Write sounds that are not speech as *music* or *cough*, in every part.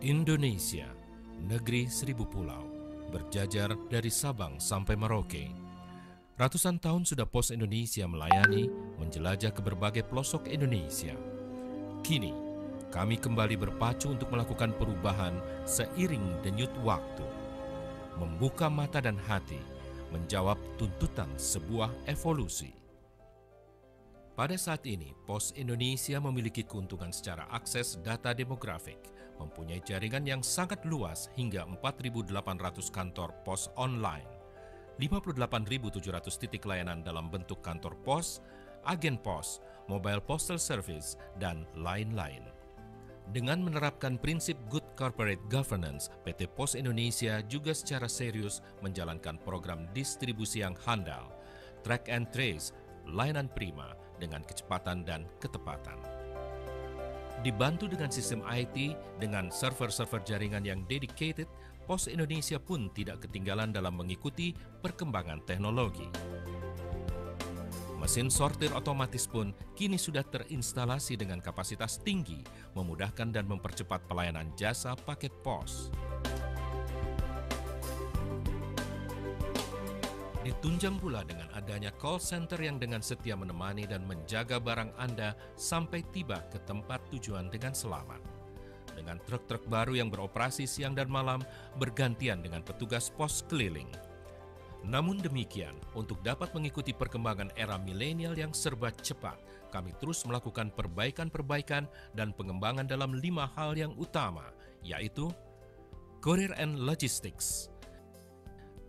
Indonesia, negeri seribu pulau, berjajar dari Sabang sampai Merauke. Ratusan tahun sudah Pos Indonesia melayani, menjelajah ke berbagai pelosok Indonesia. Kini, kami kembali berpacu untuk melakukan perubahan seiring denyut waktu. Membuka mata dan hati, menjawab tuntutan sebuah evolusi. Pada saat ini, Pos Indonesia memiliki keuntungan secara akses data demografik – mempunyai jaringan yang sangat luas hingga 4.800 kantor pos online, 58.700 titik layanan dalam bentuk kantor pos, agen pos, mobile postal service, dan lain-lain. Dengan menerapkan prinsip Good Corporate Governance, PT Pos Indonesia juga secara serius menjalankan program distribusi yang handal, track and trace, layanan prima dengan kecepatan dan ketepatan. Dibantu dengan sistem IT, dengan server-server jaringan yang dedicated, Pos Indonesia pun tidak ketinggalan dalam mengikuti perkembangan teknologi. Mesin sortir otomatis pun kini sudah terinstalasi dengan kapasitas tinggi, memudahkan dan mempercepat pelayanan jasa paket pos. Ditunjang pula dengan adanya call center yang dengan setia menemani dan menjaga barang Anda sampai tiba ke tempat tujuan dengan selamat. Dengan truk-truk baru yang beroperasi siang dan malam bergantian dengan petugas pos keliling. Namun demikian, untuk dapat mengikuti perkembangan era milenial yang serba cepat, kami terus melakukan perbaikan-perbaikan dan pengembangan dalam lima hal yang utama, yaitu Courier and Logistics,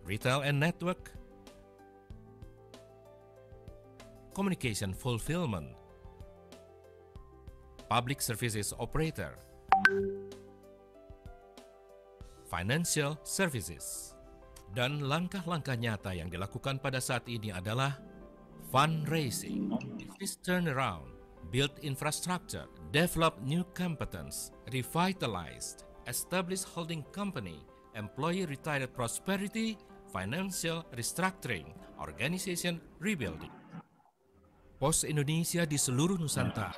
Retail and Network, Communication Fulfillment, Public Services Operator, Financial Services. Dan langkah-langkah nyata yang dilakukan pada saat ini adalah fundraising, business turnaround, build infrastructure, develop new competence, revitalized, establish holding company, employee retired prosperity, financial restructuring, organization rebuilding. Pos Indonesia di seluruh Nusantara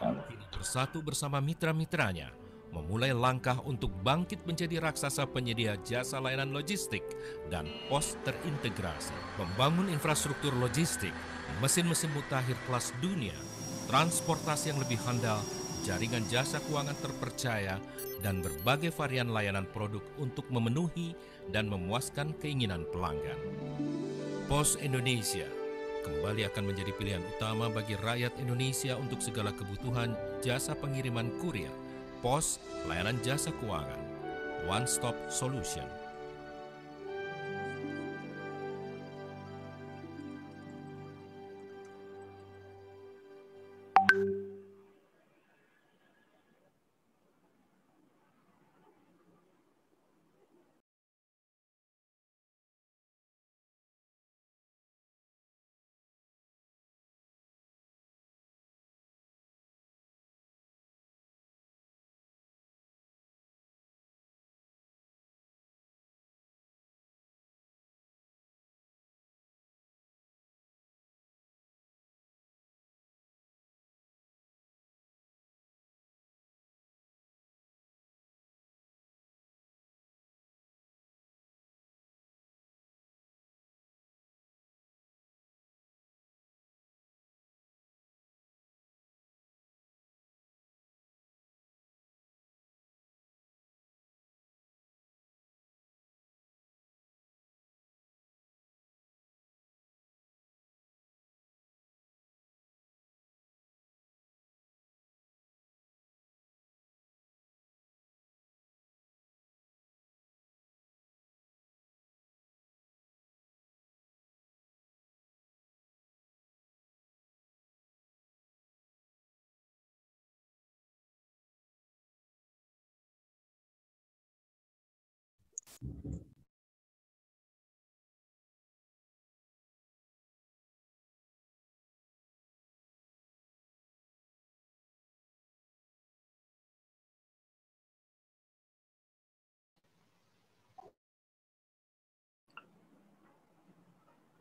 bersatu bersama mitra-mitranya memulai langkah untuk bangkit menjadi raksasa penyedia jasa layanan logistik dan pos terintegrasi. Membangun infrastruktur logistik, mesin-mesin mutakhir kelas dunia, transportasi yang lebih handal, jaringan jasa keuangan terpercaya, dan berbagai varian layanan produk untuk memenuhi dan memuaskan keinginan pelanggan. Pos Indonesia – kembali akan menjadi pilihan utama bagi rakyat Indonesia untuk segala kebutuhan jasa pengiriman kurir, pos, layanan jasa keuangan, one stop solution.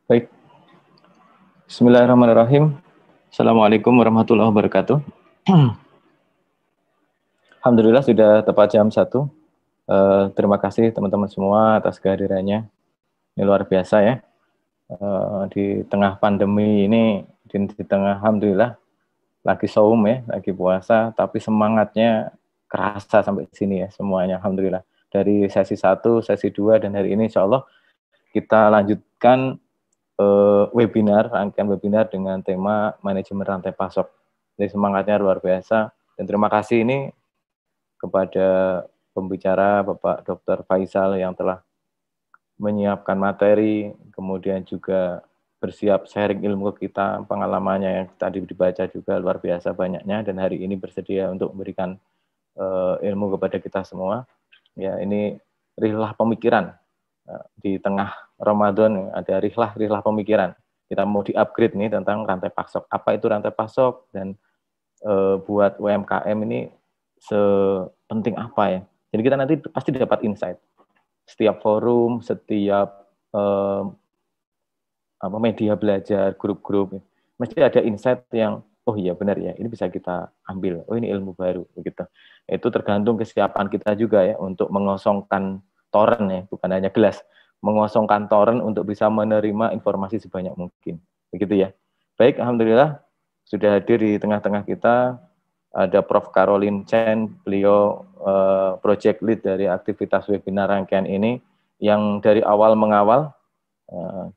Baik. Bismillahirrahmanirrahim. Assalamualaikum warahmatullahi wabarakatuh. *clears throat* Alhamdulillah sudah tepat jam 1. Uh, terima kasih teman-teman semua atas kehadirannya. Ini luar biasa ya. Uh, di tengah pandemi ini, di, di tengah alhamdulillah lagi saum ya, lagi puasa, tapi semangatnya kerasa sampai sini ya semuanya alhamdulillah. Dari sesi 1, sesi 2 dan hari ini insya Allah kita lanjutkan uh, webinar, rangkaian webinar dengan tema manajemen rantai pasok. Jadi semangatnya luar biasa dan terima kasih ini kepada pembicara Bapak Dr. Faisal yang telah menyiapkan materi, kemudian juga bersiap sharing ilmu kita, pengalamannya yang tadi dibaca juga luar biasa banyaknya dan hari ini bersedia untuk memberikan uh, ilmu kepada kita semua. Ya, ini rihlah pemikiran eh, di tengah Ramadan ada rihlah rihlah pemikiran. Kita mau di-upgrade nih tentang rantai pasok. Apa itu rantai pasok dan uh, buat UMKM ini sepenting apa ya? Jadi kita nanti pasti dapat insight. Setiap forum, setiap eh, apa media belajar, grup-grup, ya. mesti ada insight yang oh iya benar ya, ini bisa kita ambil. Oh ini ilmu baru begitu. Itu tergantung kesiapan kita juga ya untuk mengosongkan toren ya, bukan hanya gelas, mengosongkan toren untuk bisa menerima informasi sebanyak mungkin. Begitu ya. Baik, alhamdulillah sudah hadir di tengah-tengah kita ada Prof. Caroline Chen, beliau uh, project lead dari aktivitas webinar rangkaian ini yang dari awal mengawal. Uh,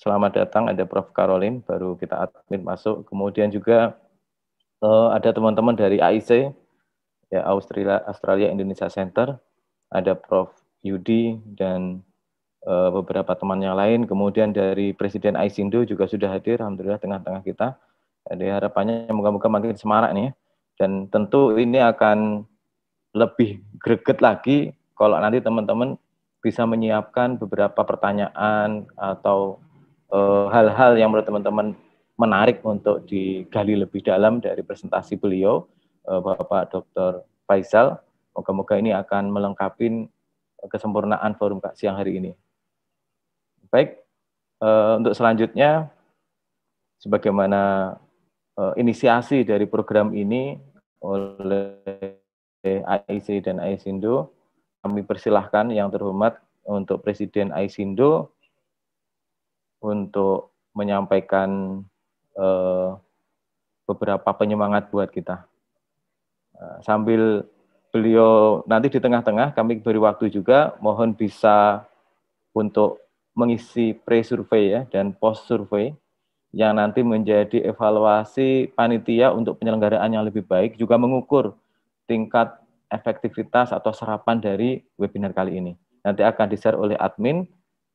selamat datang ada Prof. Caroline, baru kita admin masuk. Kemudian juga uh, ada teman-teman dari AIC, ya Australia, Australia Indonesia Center, ada Prof. Yudi dan uh, beberapa teman yang lain. Kemudian dari Presiden AISINDO juga sudah hadir, Alhamdulillah tengah-tengah kita jadi harapannya moga-moga makin semarak nih. Ya. Dan tentu ini akan lebih greget lagi kalau nanti teman-teman bisa menyiapkan beberapa pertanyaan atau eh, hal-hal e, yang menurut teman-teman menarik untuk digali lebih dalam dari presentasi beliau e, Bapak Dr. Faisal. Moga-moga ini akan melengkapi kesempurnaan forum Kak siang hari ini. Baik, e, untuk selanjutnya sebagaimana Eh, inisiasi dari program ini oleh AIC dan AISindo. Kami persilahkan yang terhormat untuk Presiden AISindo untuk menyampaikan uh, beberapa penyemangat buat kita. Eh, sambil beliau nanti di tengah-tengah kami beri waktu juga, mohon bisa untuk mengisi pre survey ya dan post survey yang nanti menjadi evaluasi panitia untuk penyelenggaraan yang lebih baik juga mengukur tingkat efektivitas atau serapan dari webinar kali ini. Nanti akan di-share oleh admin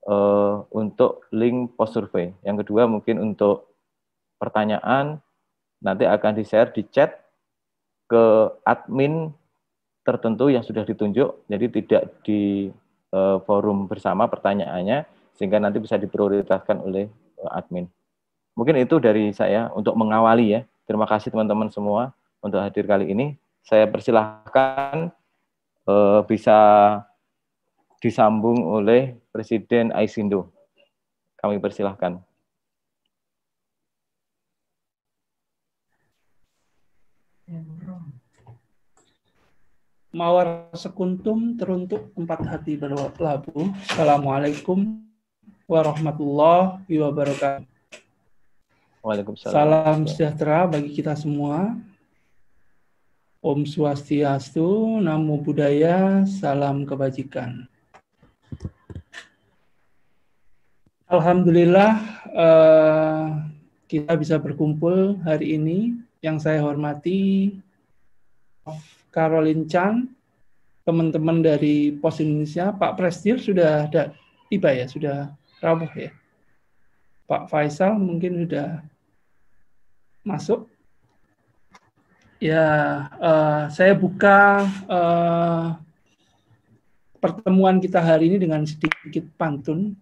uh, untuk link post survey. Yang kedua mungkin untuk pertanyaan nanti akan di-share di chat ke admin tertentu yang sudah ditunjuk. Jadi tidak di uh, forum bersama pertanyaannya sehingga nanti bisa diprioritaskan oleh uh, admin. Mungkin itu dari saya untuk mengawali ya. Terima kasih teman-teman semua untuk hadir kali ini. Saya persilahkan uh, bisa disambung oleh Presiden Aisindo. Kami persilahkan. Mawar sekuntum teruntuk empat hati berlabuh. Assalamualaikum warahmatullahi wabarakatuh. Waalaikumsalam. Salam ya. sejahtera bagi kita semua. Om Swastiastu, Namo Buddhaya, Salam Kebajikan. Alhamdulillah eh, kita bisa berkumpul hari ini. Yang saya hormati Caroline Chan teman-teman dari Pos Indonesia, Pak Presdir sudah ada tiba ya, sudah rawuh ya. Pak Faisal mungkin sudah masuk. Ya, uh, saya buka uh, pertemuan kita hari ini dengan sedikit pantun.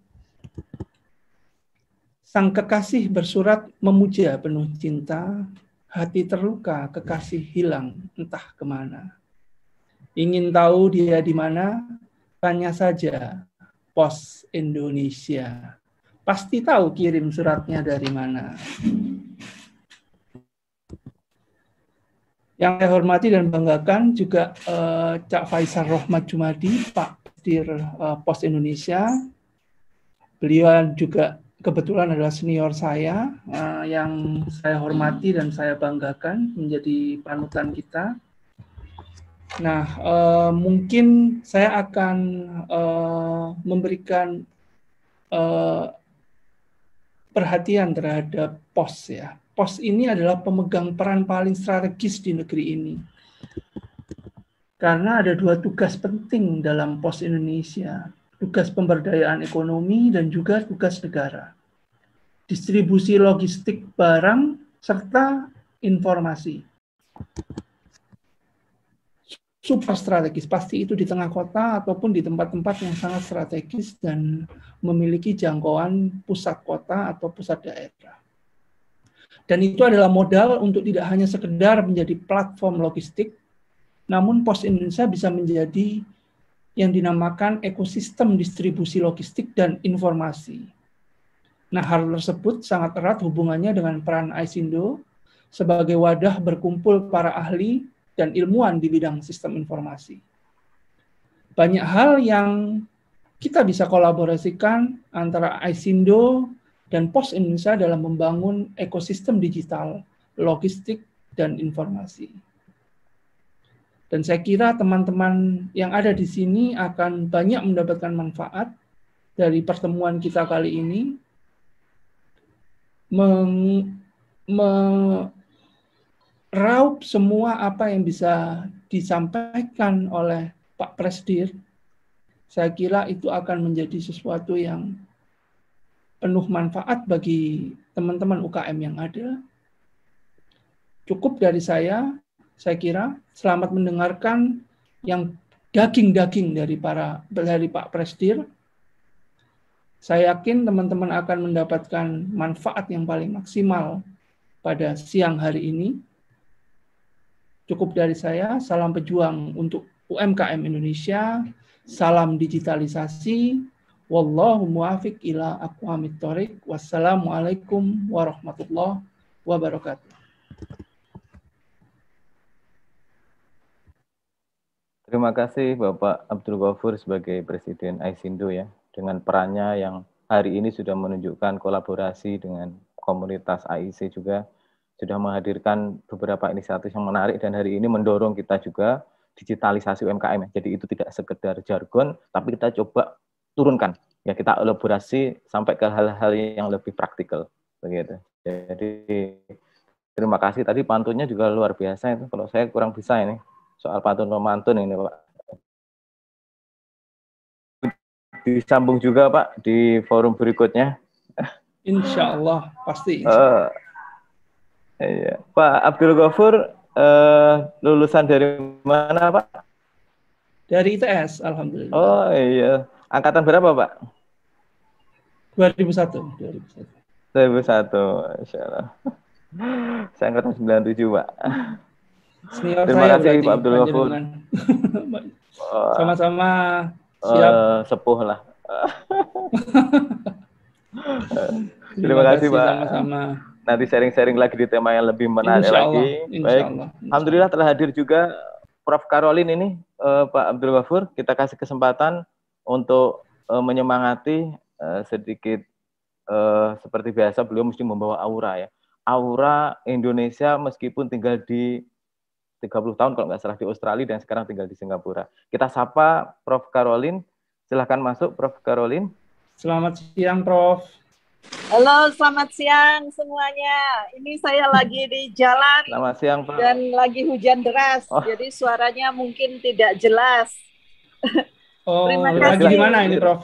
Sang kekasih bersurat memuja penuh cinta, hati terluka kekasih hilang entah kemana. Ingin tahu dia di mana? Tanya saja Pos Indonesia. Pasti tahu kirim suratnya dari mana. Yang saya hormati dan banggakan juga uh, Cak Faisal Rohmat Jumadi, Pak Dir uh, eh, Pos Indonesia. Beliau juga kebetulan adalah senior saya uh, yang saya hormati dan saya banggakan menjadi panutan kita. Nah, uh, mungkin saya akan uh, memberikan uh, perhatian terhadap pos ya pos ini adalah pemegang peran paling strategis di negeri ini. Karena ada dua tugas penting dalam pos Indonesia, tugas pemberdayaan ekonomi dan juga tugas negara. Distribusi logistik barang serta informasi. Super strategis, pasti itu di tengah kota ataupun di tempat-tempat yang sangat strategis dan memiliki jangkauan pusat kota atau pusat daerah. Dan itu adalah modal untuk tidak hanya sekedar menjadi platform logistik, namun Pos Indonesia bisa menjadi yang dinamakan ekosistem distribusi logistik dan informasi. Nah, hal tersebut sangat erat hubungannya dengan peran Aisindo sebagai wadah berkumpul para ahli dan ilmuwan di bidang sistem informasi. Banyak hal yang kita bisa kolaborasikan antara Aisindo dan Pos Indonesia dalam membangun ekosistem digital, logistik, dan informasi. Dan saya kira teman-teman yang ada di sini akan banyak mendapatkan manfaat dari pertemuan kita kali ini. Meng, meraup semua apa yang bisa disampaikan oleh Pak Presdir, saya kira itu akan menjadi sesuatu yang penuh manfaat bagi teman-teman UKM yang ada. Cukup dari saya, saya kira. Selamat mendengarkan yang daging-daging dari para dari Pak Presdir. Saya yakin teman-teman akan mendapatkan manfaat yang paling maksimal pada siang hari ini. Cukup dari saya, salam pejuang untuk UMKM Indonesia, salam digitalisasi, Wallahu muafiq ila aqwamit thoriq. Wassalamualaikum warahmatullahi wabarakatuh. Terima kasih Bapak Abdul Ghafur sebagai Presiden Aisindo ya, dengan perannya yang hari ini sudah menunjukkan kolaborasi dengan komunitas AIC juga sudah menghadirkan beberapa inisiatif yang menarik dan hari ini mendorong kita juga digitalisasi UMKM. Ya. Jadi itu tidak sekedar jargon, tapi kita coba turunkan ya kita elaborasi sampai ke hal-hal yang lebih praktikal begitu jadi terima kasih tadi pantunnya juga luar biasa itu kalau saya kurang bisa ini soal pantun memantun ini pak disambung juga pak di forum berikutnya Insya Allah pasti insya Allah. Eh, uh, iya. Pak Abdul Ghafur uh, lulusan dari mana pak dari ITS alhamdulillah oh iya Angkatan berapa, Pak? 2001. 2001. 2001, insya Allah. Saya angkatan 97, Pak. Senior Terima saya kasih Pak Abdul Ghafur. *laughs* Sama-sama. Eh, Siap. Uh, sepuh lah. *laughs* Terima kasih, Pak. Sama-sama. Nanti sharing-sharing lagi di tema yang lebih menarik Insya Allah. lagi. Insya Baik. Allah. Alhamdulillah telah hadir juga Prof. Karolin ini, uh, Pak Abdul Wafur. Kita kasih kesempatan untuk uh, menyemangati uh, sedikit uh, seperti biasa beliau mesti membawa aura ya. Aura Indonesia meskipun tinggal di 30 tahun kalau nggak salah di Australia dan sekarang tinggal di Singapura. Kita sapa Prof. Karolin. Silahkan masuk Prof. Karolin. Selamat siang Prof. Halo, selamat siang semuanya. Ini saya lagi di jalan. Selamat siang Pak. Dan lagi hujan deras, oh. jadi suaranya mungkin tidak jelas. *laughs* Oh, Terima kasih. lagi di mana ini, Prof?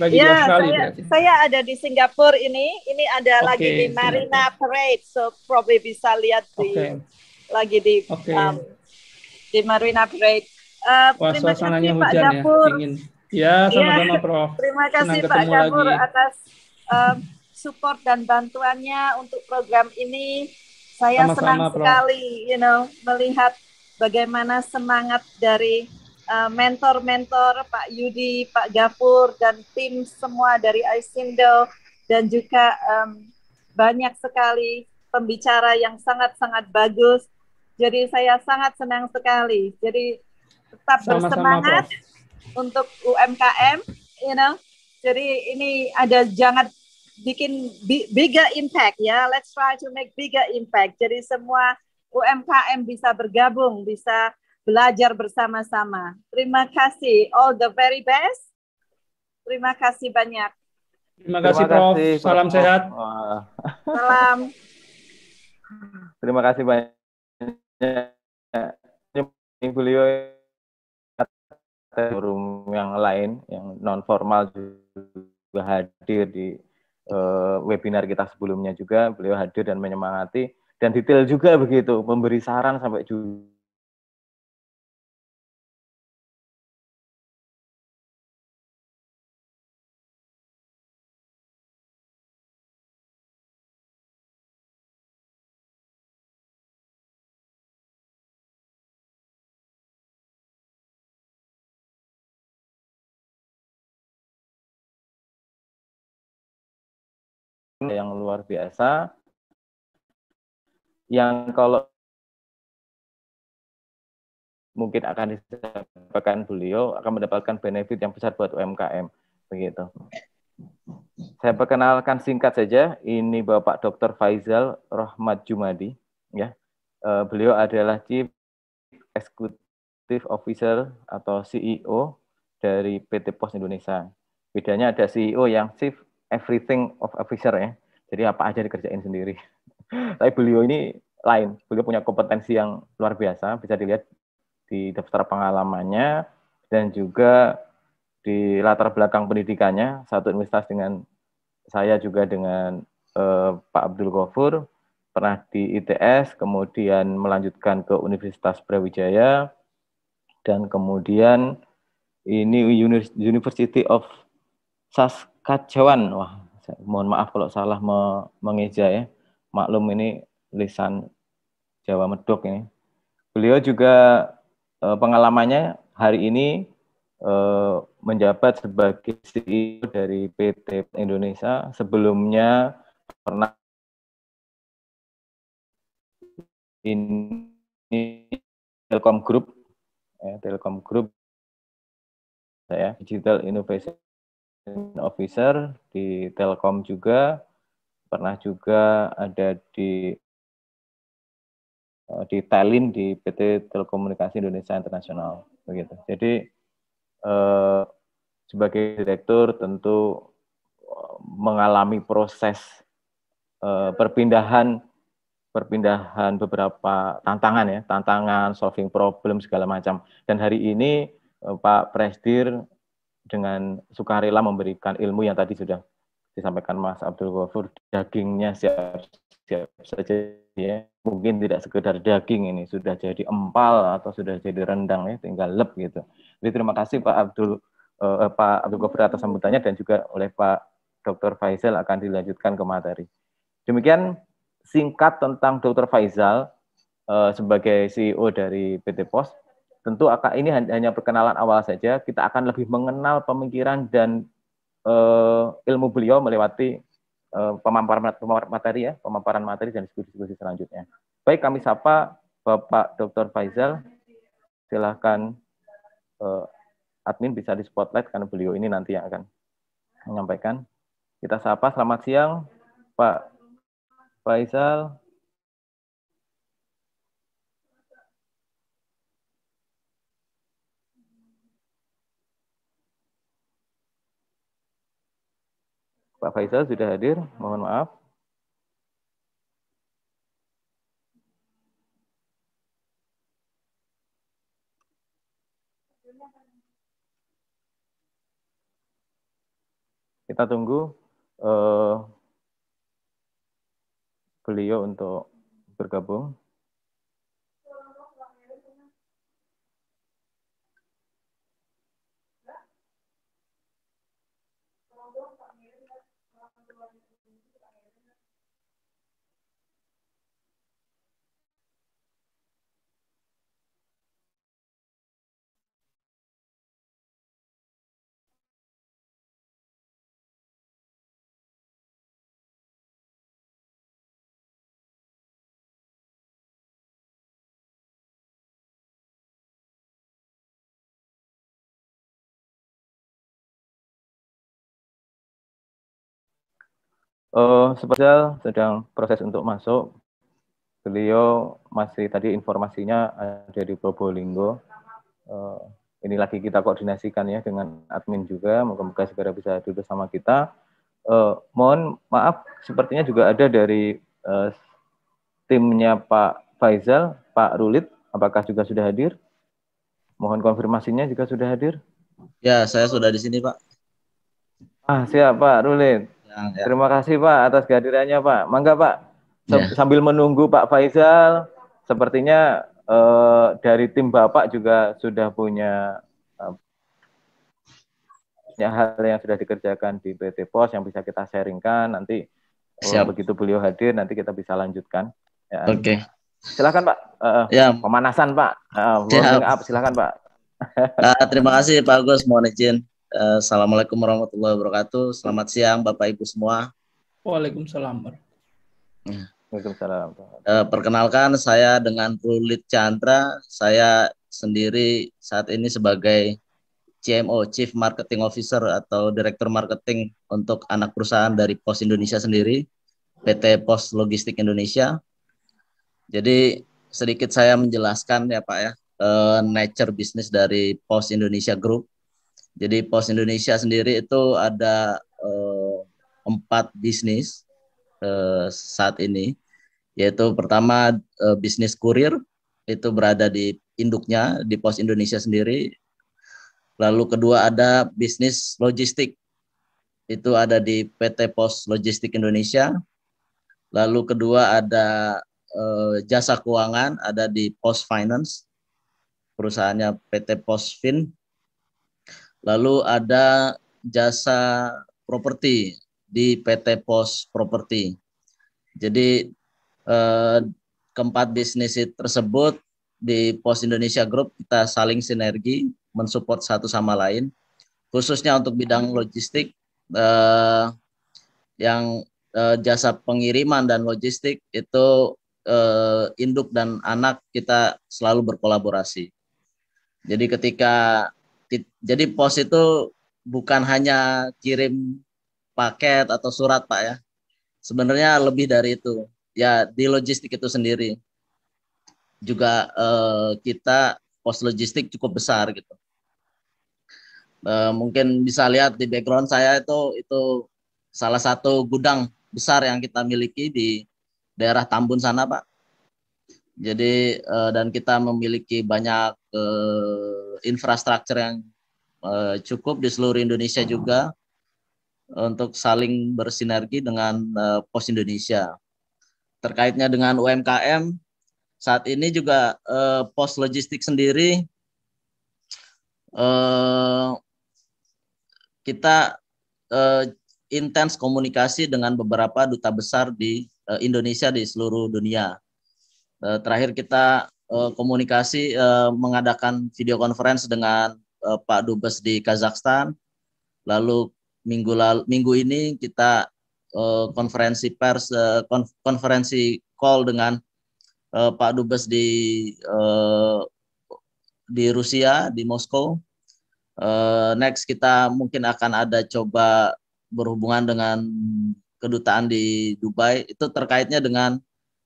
Lagi ya, di Australia. Saya, berarti. saya ada di Singapura ini. Ini ada okay, lagi di Marina Singapura. Parade, so probably bisa lihat di okay. lagi di okay. um, di Marina Parade. Uh, Wah, terima kasih, hujan Pak ya, Dapur. ya, dingin. Ya, sama-sama ya, Prof. Terima kasih Senang Pak Dapur lagi. atas um, support dan bantuannya untuk program ini. Saya sama -sama, senang Prof. sekali, you know, melihat bagaimana semangat dari Eh, mentor-mentor uh, Pak Yudi, Pak Gapur, dan tim semua dari Aisindo, dan juga um, banyak sekali pembicara yang sangat-sangat bagus. Jadi saya sangat senang sekali. Jadi tetap Sama-sama, bersemangat Prof. untuk UMKM, you know. Jadi ini ada jangan bikin bigger impact ya. Let's try to make bigger impact. Jadi semua UMKM bisa bergabung, bisa belajar bersama-sama. Terima kasih. All the very best. Terima kasih banyak. Terima kasih, Terima Prof. Kasih, Salam Prof. sehat. Salam. Terima kasih banyak. Ibu Leo forum yang lain yang non formal juga hadir di uh, webinar kita sebelumnya juga beliau hadir dan menyemangati dan detail juga begitu memberi saran sampai juga luar biasa yang kalau mungkin akan disampaikan beliau akan mendapatkan benefit yang besar buat UMKM begitu. Saya perkenalkan singkat saja, ini Bapak Dr. Faizal Rahmat Jumadi ya. Eh, beliau adalah Chief Executive Officer atau CEO dari PT Pos Indonesia. Bedanya ada CEO yang Chief Everything of Officer ya jadi apa aja dikerjain sendiri *laughs* tapi beliau ini lain beliau punya kompetensi yang luar biasa bisa dilihat di daftar pengalamannya dan juga di latar belakang pendidikannya satu universitas dengan saya juga dengan eh, Pak Abdul Ghafur pernah di ITS kemudian melanjutkan ke Universitas Brawijaya dan kemudian ini University of Saskatchewan wah mohon maaf kalau salah me mengeja ya. Maklum ini lisan Jawa Medok ini. Beliau juga eh, pengalamannya hari ini eh, menjabat sebagai CEO dari PT Indonesia. Sebelumnya pernah ini Telkom Group, ya, Telkom Group, saya Digital Innovation officer di Telkom juga, pernah juga ada di eh, di Telin di PT Telekomunikasi Indonesia Internasional begitu. Jadi eh, sebagai direktur tentu eh, mengalami proses eh, perpindahan perpindahan beberapa tantangan ya, tantangan solving problem segala macam. Dan hari ini eh, Pak Presdir dengan sukarela memberikan ilmu yang tadi sudah disampaikan Mas Abdul Ghafur dagingnya siap siap saja ya mungkin tidak sekedar daging ini sudah jadi empal atau sudah jadi rendang ya tinggal lep gitu jadi terima kasih Pak Abdul uh, Pak Abdul Ghafur atas sambutannya dan juga oleh Pak Dr. Faisal akan dilanjutkan ke materi demikian singkat tentang Dr. Faisal uh, sebagai CEO dari PT Pos Tentu akan ini hanya perkenalan awal saja. Kita akan lebih mengenal pemikiran dan uh, ilmu beliau melewati uh, eh, pemaparan, materi ya, pemaparan materi dan diskusi-diskusi selanjutnya. Baik kami sapa Bapak Dr. Faisal. Silahkan uh, admin bisa di spotlight karena beliau ini nanti yang akan menyampaikan. Kita sapa selamat siang Pak Faisal. Pak Faisal sudah hadir, mohon maaf. Kita tunggu uh, beliau untuk bergabung. Uh, eh, sepedal sedang proses untuk masuk. Beliau masih tadi informasinya ada di Probolinggo. Uh, ini lagi kita koordinasikan ya dengan admin juga. Moga-moga segera bisa duduk sama kita. Uh, mohon maaf, sepertinya juga ada dari uh, timnya Pak Faizal, Pak Rulit. Apakah juga sudah hadir? Mohon konfirmasinya juga sudah hadir. Ya, saya sudah di sini, Pak. Ah, siap, Pak Rulit. Ya. Terima kasih Pak atas kehadirannya Pak. Mangga Pak. Yeah. Sambil menunggu Pak Faisal, sepertinya eh, dari tim Bapak juga sudah punya eh, hal yang sudah dikerjakan di PT Pos yang bisa kita sharingkan nanti oh, Siap. begitu beliau hadir nanti kita bisa lanjutkan. Ya. Oke. Okay. Silakan Pak. Uh, ya. Pemanasan Pak. Uh, Siap. up silakan Pak. uh, terima kasih Pak Agus mohon izin. Eh, Assalamualaikum warahmatullahi wabarakatuh. Selamat siang Bapak Ibu semua. Waalaikumsalam. Ya. Waalaikumsalam. Eh, perkenalkan saya dengan Rulit Chandra. Saya sendiri saat ini sebagai CMO Chief Marketing Officer atau Direktur Marketing untuk anak perusahaan dari Pos Indonesia sendiri, PT Pos Logistik Indonesia. Jadi sedikit saya menjelaskan ya Pak ya, eh, nature bisnis dari Pos Indonesia Group jadi Pos Indonesia sendiri itu ada uh, empat bisnis uh, saat ini, yaitu pertama uh, bisnis kurir itu berada di induknya di Pos Indonesia sendiri. Lalu kedua ada bisnis logistik itu ada di PT Pos Logistik Indonesia. Lalu kedua ada uh, jasa keuangan ada di Pos Finance perusahaannya PT Pos Fin Lalu ada jasa properti di PT Pos Properti. Jadi eh, keempat bisnis tersebut di Pos Indonesia Group kita saling sinergi mensupport satu sama lain. Khususnya untuk bidang logistik eh, yang eh, jasa pengiriman dan logistik itu induk dan anak kita selalu berkolaborasi. Jadi ketika jadi pos itu bukan hanya kirim paket atau surat, Pak ya. Sebenarnya lebih dari itu. Ya di logistik itu sendiri juga eh, kita pos logistik cukup besar gitu. Eh, mungkin bisa lihat di background saya itu itu salah satu gudang besar yang kita miliki di daerah Tambun sana, Pak. Jadi eh, dan kita memiliki banyak eh, infrastruktur yang uh, cukup di seluruh Indonesia juga untuk saling bersinergi dengan uh, Pos Indonesia. Terkaitnya dengan UMKM, saat ini juga uh, Pos Logistik sendiri uh, kita uh, intens komunikasi dengan beberapa duta besar di uh, Indonesia di seluruh dunia. Uh, terakhir kita uh, komunikasi uh, mengadakan video conference dengan uh, Pak Dubes di Kazakhstan. Lalu minggu lalu minggu ini kita uh, konferensi pers uh, konf konferensi call dengan uh, Pak Dubes di uh, di Rusia di Moskow. Uh, next kita mungkin akan ada coba berhubungan dengan kedutaan di Dubai itu terkaitnya dengan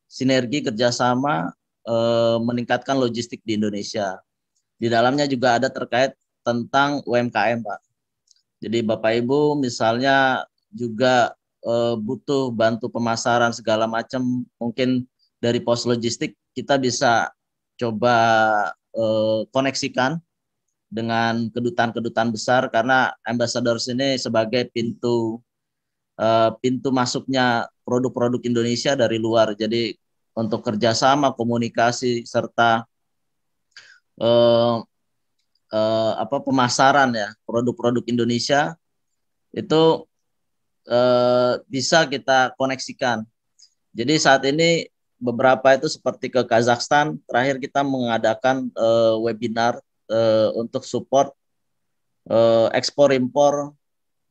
sinergi kerjasama Eh, meningkatkan logistik di Indonesia. Di dalamnya juga ada terkait tentang UMKM, Pak. Jadi Bapak Ibu misalnya juga eh, butuh bantu pemasaran segala macam, mungkin dari pos logistik kita bisa coba eh, koneksikan dengan kedutaan-kedutaan besar karena ambassador sini sebagai pintu eh, pintu masuknya produk-produk Indonesia dari luar. Jadi untuk kerjasama komunikasi serta eh, eh, apa pemasaran ya produk-produk Indonesia itu eh, bisa kita koneksikan. Jadi saat ini beberapa itu seperti ke Kazakhstan terakhir kita mengadakan eh, webinar eh, untuk support eh, ekspor impor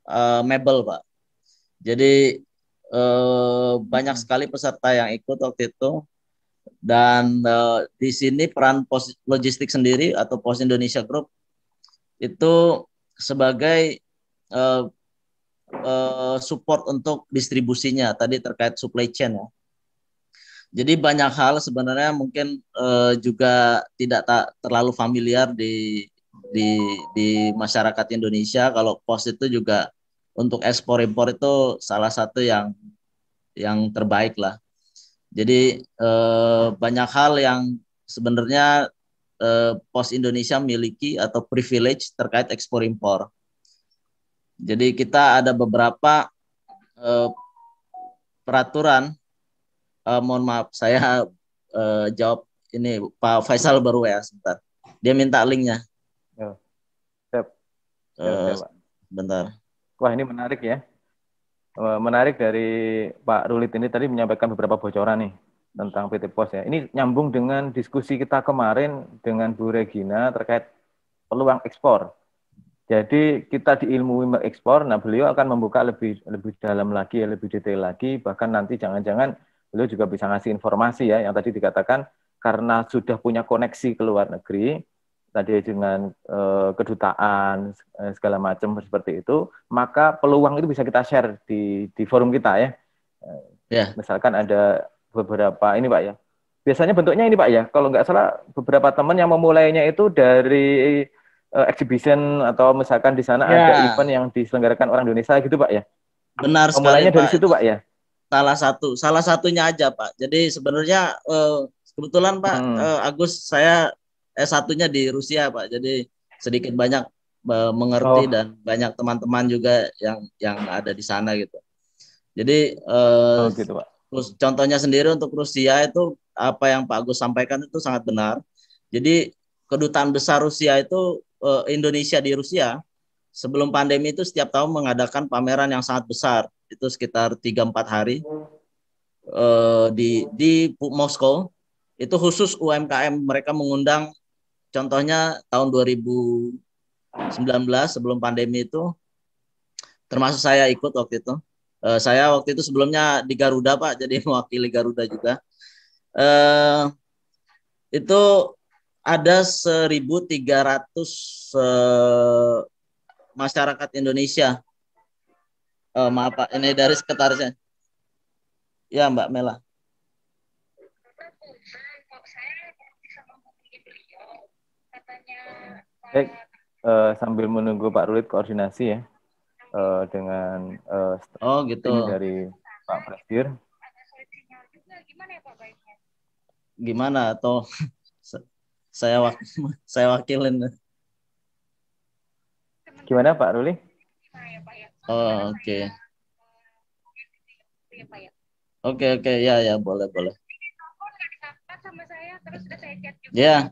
eh, mebel pak. Jadi Eh, banyak hmm. sekali peserta yang ikut waktu itu dan eh, di sini peran pos logistik sendiri atau Pos Indonesia Group itu sebagai eh, support untuk distribusinya tadi terkait supply chain ya. Jadi banyak hal sebenarnya mungkin uh, juga tidak tak terlalu familiar di di di masyarakat Indonesia kalau pos itu juga untuk ekspor impor itu salah satu yang yang terbaik lah. Jadi eh, banyak hal yang sebenarnya eh, Pos Indonesia miliki atau privilege terkait ekspor impor. Jadi kita ada beberapa eh, peraturan. Eh, mohon maaf, saya eh, jawab ini Pak Faisal baru ya sebentar. Dia minta linknya. Ya. Siap. Siap, eh, siap, Bentar. Wah ini menarik ya. Eh, menarik dari Pak Rulit ini tadi menyampaikan beberapa bocoran nih tentang PT Pos ya. Ini nyambung dengan diskusi kita kemarin dengan Bu Regina terkait peluang ekspor. Jadi kita di ilmu ekspor, nah beliau akan membuka lebih lebih dalam lagi, ya, lebih detail lagi, bahkan nanti jangan-jangan beliau juga bisa ngasih informasi ya yang tadi dikatakan karena sudah punya koneksi ke luar negeri, tadi dengan e, kedutaan eh, segala macam seperti itu, maka peluang itu bisa kita share di di forum kita ya. Yeah. Misalkan ada beberapa ini Pak ya. Biasanya bentuknya ini Pak ya, kalau nggak salah beberapa teman yang memulainya itu dari e, exhibition atau misalkan di sana yeah. ada event yang diselenggarakan orang Indonesia gitu Pak ya. Benar sekali. Memulainya dari Pak. situ Pak ya. Salah satu, salah satunya aja Pak. Jadi sebenarnya e, kebetulan Pak hmm. e, Agus saya eh satunya di Rusia Pak. Jadi sedikit banyak mengerti oh. dan banyak teman-teman juga yang yang ada di sana gitu. Jadi uh, oh, gitu, Pak. contohnya sendiri untuk Rusia itu apa yang Pak Agus sampaikan itu sangat benar. Jadi kedutaan besar Rusia itu uh, Indonesia di Rusia sebelum pandemi itu setiap tahun mengadakan pameran yang sangat besar. Itu sekitar 3 4 hari uh, di di Moskow. Itu khusus UMKM mereka mengundang contohnya tahun 2019 sebelum pandemi itu termasuk saya ikut waktu itu. Uh, saya waktu itu sebelumnya di Garuda Pak, jadi *laughs* mewakili Garuda juga. Uh, itu ada 1.300 uh, eh, masyarakat Indonesia. Uh, maaf Pak, ini dari sekretarisnya. Ya Mbak Mela. Baik, uh, eh, sambil menunggu Pak Rulit koordinasi ya uh, dengan uh, oh, gitu. dari Pak Presidir. Gimana atau *laughs* saya wak *laughs* saya wakilin. Gimana Pak Ruli? Oh, oke. Okay. Oke okay, oke okay. ya ya boleh boleh. Ya,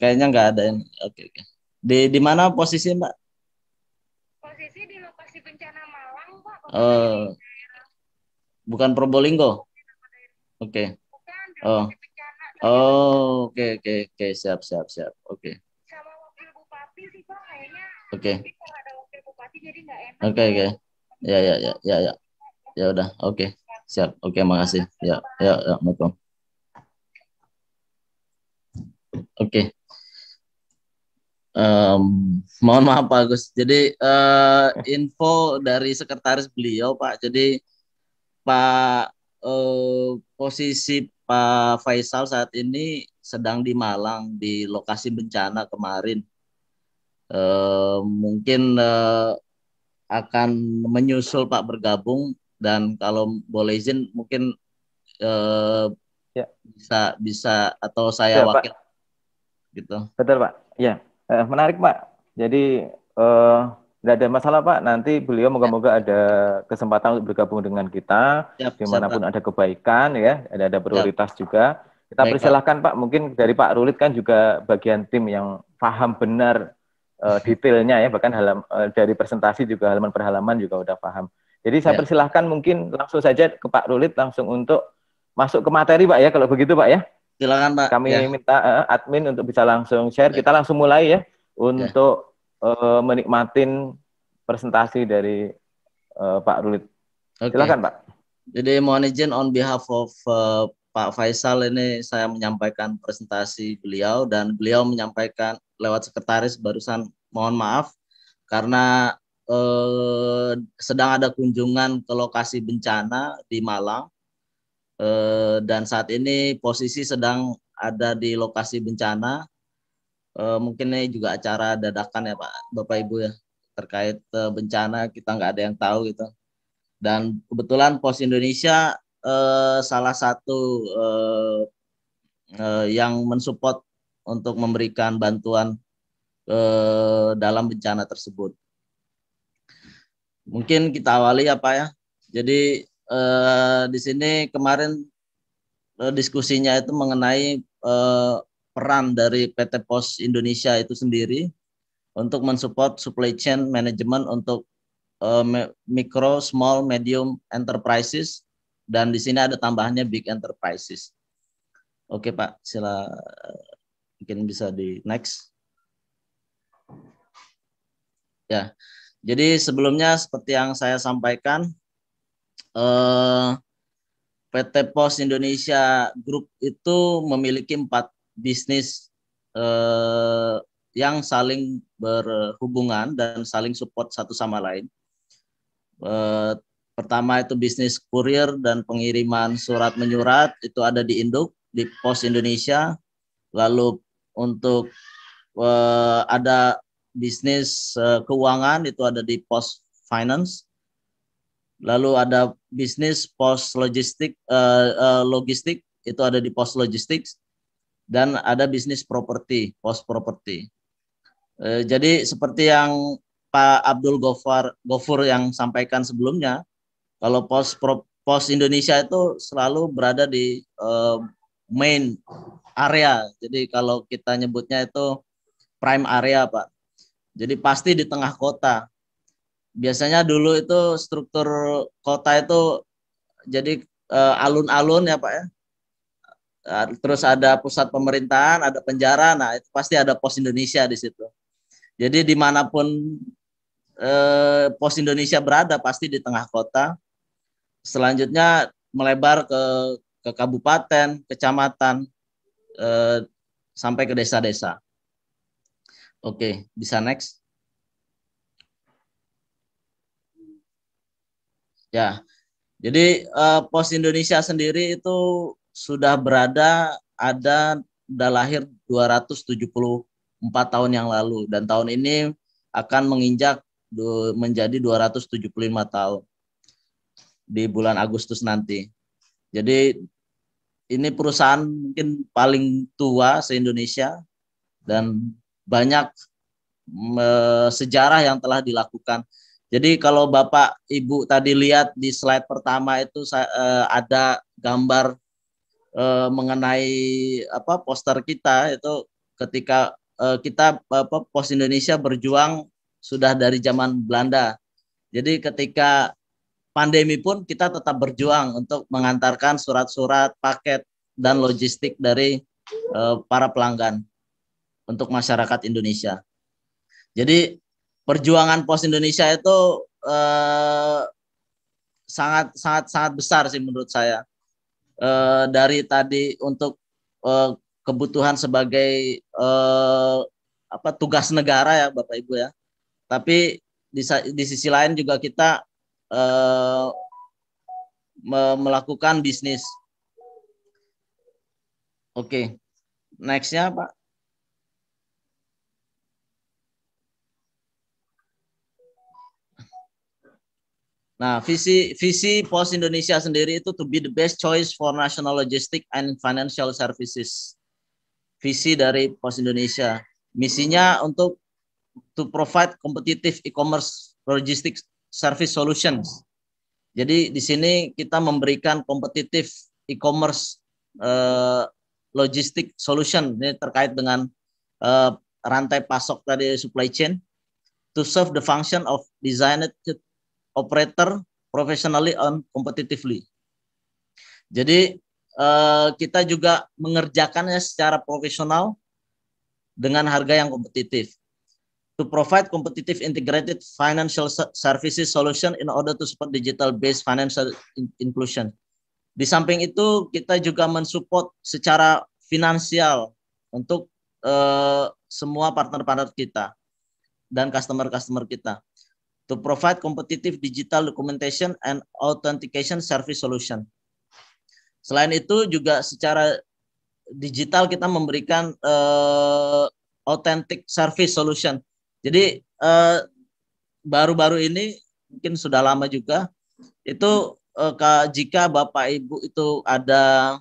kayaknya nggak ada yang Oke okay, oke. Okay. Di di mana posisi Mbak? Posisi di lokasi bencana Malang, Pak. Oh. Bukan Probolinggo. Oke. Okay. oh. oh, oke okay, oke okay, oke, okay. siap siap siap. Oke. Okay. Sama wakil bupati sih, Pak, kayaknya. Oke. Okay. Kalau ada wakil bupati jadi nggak Oke okay, oke. Okay. Ya ya ya ya ya. Ya udah, oke. Okay. Siap. Oke, okay, makasih. Ya, ya, ya, Oke. Okay. Um, mohon maaf Pak Agus. Jadi uh, info dari sekretaris beliau Pak. Jadi Pak uh, posisi Pak Faisal saat ini sedang di Malang di lokasi bencana kemarin. Uh, mungkin uh, akan menyusul Pak bergabung dan kalau boleh izin mungkin uh, ya. bisa bisa atau saya ya, wakil Pak. gitu. Betul Pak. Ya. Eh, menarik Pak. Jadi eh, tidak ada masalah Pak. Nanti beliau moga-moga ada kesempatan untuk bergabung dengan kita. Siap, Dimanapun siap, ada kebaikan ya, ada ada prioritas siap. juga. Kita Baik, persilahkan Pak. Mungkin dari Pak Rulit kan juga bagian tim yang paham benar uh, *laughs* detailnya ya. Bahkan halam, uh, dari presentasi juga halaman per halaman juga udah paham. Jadi saya ya. persilahkan mungkin langsung saja ke Pak Rulit langsung untuk masuk ke materi Pak ya. Kalau begitu Pak ya. Silakan Pak. Kami ya. minta uh, admin untuk bisa langsung share. Kita langsung mulai ya untuk ya. uh, menikmatin presentasi dari uh, Pak Rulit. Okay. Silakan Pak. Jadi mohon izin on behalf of uh, Pak Faisal ini saya menyampaikan presentasi beliau dan beliau menyampaikan lewat sekretaris barusan mohon maaf karena eh, sedang ada kunjungan ke lokasi bencana di Malang Eh, dan saat ini posisi sedang ada di lokasi bencana. Eh, mungkin ini juga acara dadakan ya Pak, Bapak Ibu ya, terkait eh, bencana kita nggak ada yang tahu gitu. Dan kebetulan Pos Indonesia salah satu yang mensupport untuk memberikan bantuan dalam bencana tersebut. Mungkin kita awali ya ya. Jadi Eh, di sini kemarin eh, diskusinya itu mengenai eh, peran dari PT Pos Indonesia itu sendiri untuk mensupport supply chain management untuk eh, mikro, small, medium enterprises dan di sini ada tambahannya big enterprises. Oke Pak, sila mungkin bisa di next. Ya, jadi sebelumnya seperti yang saya sampaikan, eh, PT Pos Indonesia Group itu memiliki empat bisnis eh, yang saling berhubungan dan saling support satu sama lain. Eh, pertama itu bisnis kurir dan pengiriman surat menyurat itu ada di Induk di Pos Indonesia. Lalu untuk eh, ada bisnis eh, keuangan itu ada di Pos Finance Lalu ada bisnis pos logistik uh, eh, uh, eh, logistik itu ada di pos logistik dan ada bisnis properti, pos properti. Uh, jadi seperti yang Pak Abdul Gofar Gofur yang sampaikan sebelumnya, kalau pos pro, pos Indonesia itu selalu berada di uh, main area. Jadi kalau kita nyebutnya itu prime area, Pak. Jadi pasti di tengah kota biasanya dulu itu struktur kota itu jadi eh, alun-alun uh, ya Pak ya. Nah, terus ada pusat pemerintahan, ada penjara, nah itu pasti ada pos Indonesia di situ. Jadi dimanapun eh, pos Indonesia berada pasti di tengah kota. Selanjutnya melebar ke ke kabupaten, kecamatan, eh, sampai ke desa-desa. Oke, bisa next. Ya, jadi uh, Pos Indonesia sendiri itu sudah berada ada sudah lahir 274 tahun yang lalu dan tahun ini akan menginjak menjadi 275 tahun di bulan Agustus nanti. Jadi ini perusahaan mungkin paling tua se-Indonesia dan banyak sejarah yang telah dilakukan jadi kalau Bapak Ibu tadi lihat di slide pertama itu eh, ada gambar eh, mengenai apa poster kita itu ketika eh, kita apa Pos Indonesia berjuang sudah dari zaman Belanda. Jadi ketika pandemi pun kita tetap berjuang untuk mengantarkan surat-surat, paket dan logistik dari para pelanggan untuk masyarakat Indonesia. Jadi perjuangan pos Indonesia itu eh, sangat sangat sangat besar sih menurut saya eh, dari tadi untuk eh, kebutuhan sebagai eh, apa tugas negara ya bapak ibu ya tapi di, di sisi lain juga kita eh, me melakukan bisnis oke okay. nextnya pak Nah, visi visi Pos Indonesia sendiri itu to be the best choice for national logistic and financial services. Visi dari Pos Indonesia, misinya untuk to provide competitive e-commerce logistics service solutions. Jadi di sini kita memberikan competitive e-commerce uh, logistic solution ini terkait dengan uh, rantai pasok tadi supply chain to serve the function of designed operator professionally and competitively. Jadi eh, kita juga mengerjakannya secara profesional dengan harga yang kompetitif. To provide competitive integrated financial services solution in order to support digital based financial inclusion. Di samping itu kita juga mensupport secara finansial untuk uh, semua partner-partner kita dan customer-customer kita to provide competitive digital documentation and authentication service solution. Selain itu juga secara digital kita memberikan uh, authentic service solution. Jadi eh, baru-baru uh, ini mungkin sudah lama juga itu uh, jika Bapak Ibu itu ada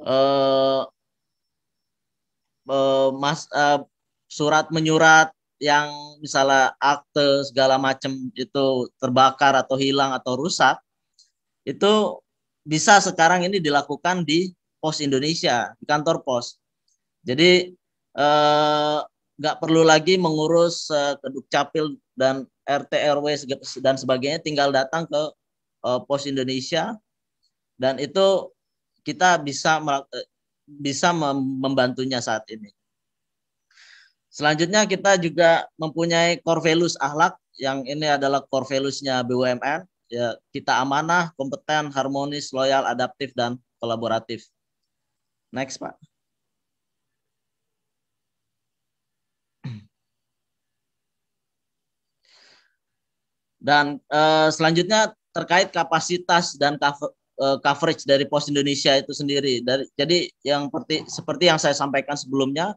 uh, uh, mas uh, surat menyurat yang misalnya akte segala macam itu terbakar atau hilang atau rusak itu bisa sekarang ini dilakukan di Pos Indonesia di kantor pos. Jadi eh, nggak eh, perlu lagi mengurus eh, ke dukcapil dan RT RW dan sebagainya, tinggal datang ke eh, Pos Indonesia dan itu kita bisa eh, bisa membantunya saat ini. Selanjutnya kita juga mempunyai core values ahlak yang ini adalah core values-nya BUMN. Ya, kita amanah, kompeten, harmonis, loyal, adaptif dan kolaboratif. Next, Pak. Dan eh, selanjutnya terkait kapasitas dan eh, coverage dari Pos Indonesia itu sendiri. Dari, jadi yang seperti, seperti yang saya sampaikan sebelumnya,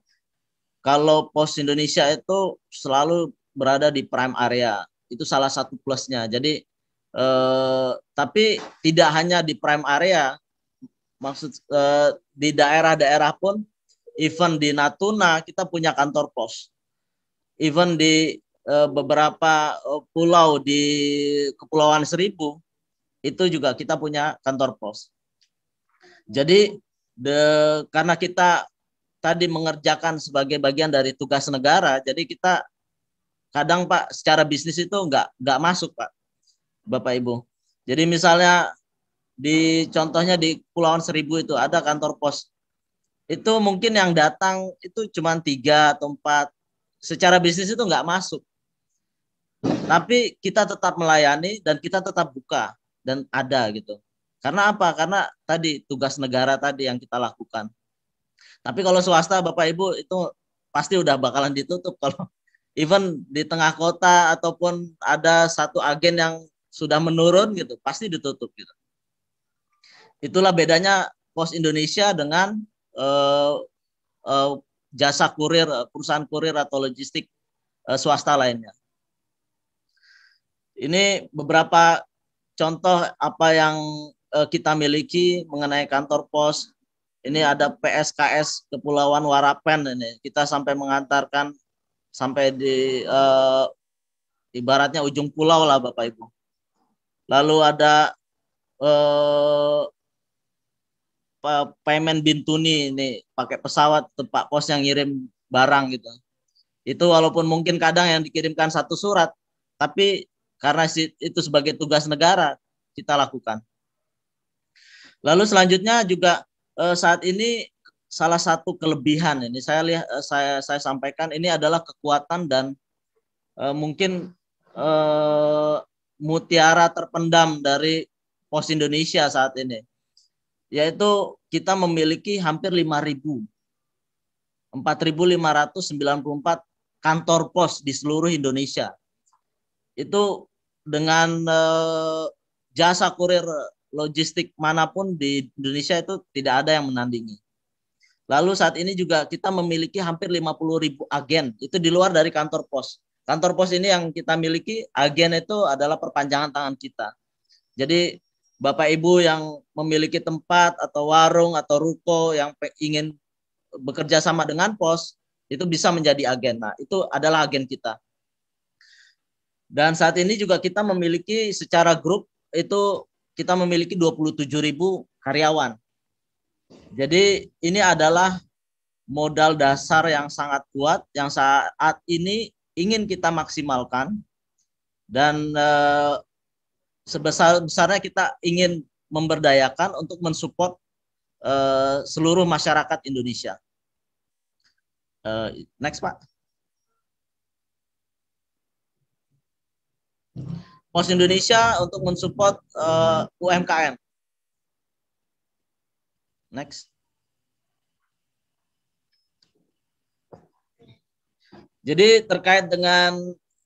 kalau pos Indonesia itu selalu berada di prime area. Itu salah satu plusnya. Jadi eh, tapi tidak hanya di prime area, maksud eh, di daerah-daerah pun, even di Natuna kita punya kantor pos. Even di eh, beberapa eh, pulau di Kepulauan Seribu itu juga kita punya kantor pos. Jadi the, karena kita tadi mengerjakan sebagai bagian dari tugas negara. Jadi kita kadang Pak secara bisnis itu nggak nggak masuk Pak, Bapak Ibu. Jadi misalnya di contohnya di Pulauan Seribu itu ada kantor pos. Itu mungkin yang datang itu cuma tiga atau empat. Secara bisnis itu nggak masuk. Tapi kita tetap melayani dan kita tetap buka dan ada gitu. Karena apa? Karena tadi tugas negara tadi yang kita lakukan. Tapi kalau swasta Bapak Ibu itu pasti udah bakalan ditutup kalau *laughs* even di tengah kota ataupun ada satu agen yang sudah menurun gitu, pasti ditutup gitu. Itulah bedanya Pos Indonesia dengan uh, uh, jasa kurir, perusahaan kurir atau logistik uh, swasta lainnya. Ini beberapa contoh apa yang uh, kita miliki mengenai kantor pos ini ada PSKS Kepulauan Warapen ini. Kita sampai mengantarkan sampai di uh, ibaratnya ujung pulau lah Bapak Ibu. Lalu ada uh, payment bintuni ini pakai pesawat tempat Pos yang ngirim barang gitu. Itu walaupun mungkin kadang yang dikirimkan satu surat, tapi karena itu sebagai tugas negara kita lakukan. Lalu selanjutnya juga Eh, saat ini salah satu kelebihan ini saya lihat eh, saya saya sampaikan ini adalah kekuatan dan uh, mungkin uh, mutiara terpendam dari Pos Indonesia saat ini yaitu kita memiliki hampir 5000 4594 kantor pos di seluruh Indonesia. Itu dengan jasa kurir logistik manapun di Indonesia itu tidak ada yang menandingi. Lalu saat ini juga kita memiliki hampir 50 ribu agen, itu di luar dari kantor pos. Kantor pos ini yang kita miliki, agen itu adalah perpanjangan tangan kita. Jadi Bapak Ibu yang memiliki tempat atau warung atau ruko yang ingin bekerja sama dengan pos, itu bisa menjadi agen. Nah, itu adalah agen kita. Dan saat ini juga kita memiliki secara grup itu kita memiliki ribu karyawan. Jadi ini adalah modal dasar yang sangat kuat yang saat ini ingin kita maksimalkan dan eh, sebesar besarnya kita ingin memberdayakan untuk mensupport eh, seluruh masyarakat Indonesia. Eh, next Pak. Pos Indonesia untuk mensupport uh, eh, UMKM. Next. Jadi terkait dengan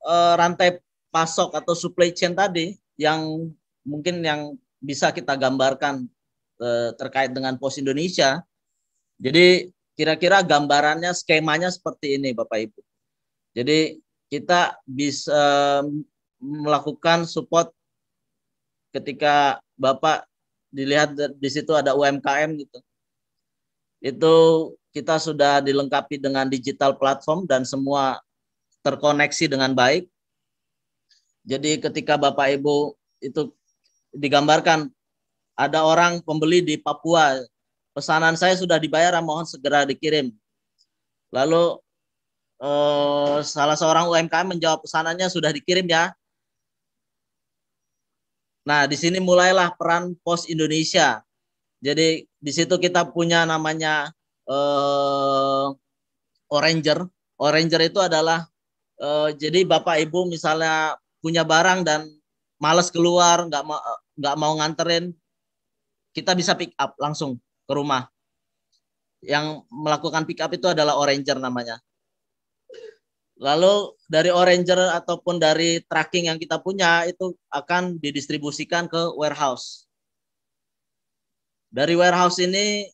uh, rantai pasok atau supply chain tadi yang mungkin yang bisa kita gambarkan uh, terkait dengan Pos Indonesia. Jadi kira-kira gambarannya skemanya seperti ini Bapak Ibu. Jadi kita bisa melakukan support ketika Bapak dilihat di situ ada UMKM gitu. Itu kita sudah dilengkapi dengan digital platform dan semua terkoneksi dengan baik. Jadi ketika Bapak Ibu itu digambarkan ada orang pembeli di Papua, pesanan saya sudah dibayar, mohon segera dikirim. Lalu eh, salah seorang UMKM menjawab pesanannya sudah dikirim ya. Nah, di sini mulailah peran Pos Indonesia. Jadi di situ kita punya namanya eh, Oranger. Oranger itu adalah eh, jadi bapak ibu misalnya punya barang dan males keluar, nggak mau nggak mau nganterin, kita bisa pick up langsung ke rumah. Yang melakukan pick up itu adalah Oranger namanya. Lalu dari Oranger ataupun dari tracking yang kita punya itu akan didistribusikan ke warehouse. Dari warehouse ini,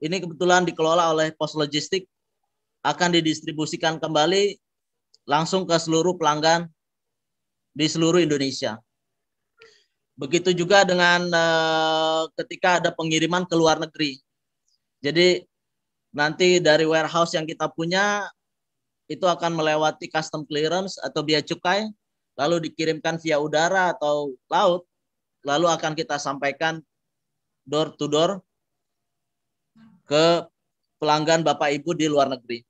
ini kebetulan dikelola oleh pos logistik, akan didistribusikan kembali langsung ke seluruh pelanggan di seluruh Indonesia. Begitu juga dengan eh, ketika ada pengiriman ke luar negeri. Jadi nanti dari warehouse yang kita punya itu akan melewati custom clearance atau biaya cukai, lalu dikirimkan via udara atau laut, lalu akan kita sampaikan door to door ke pelanggan Bapak Ibu di luar negeri.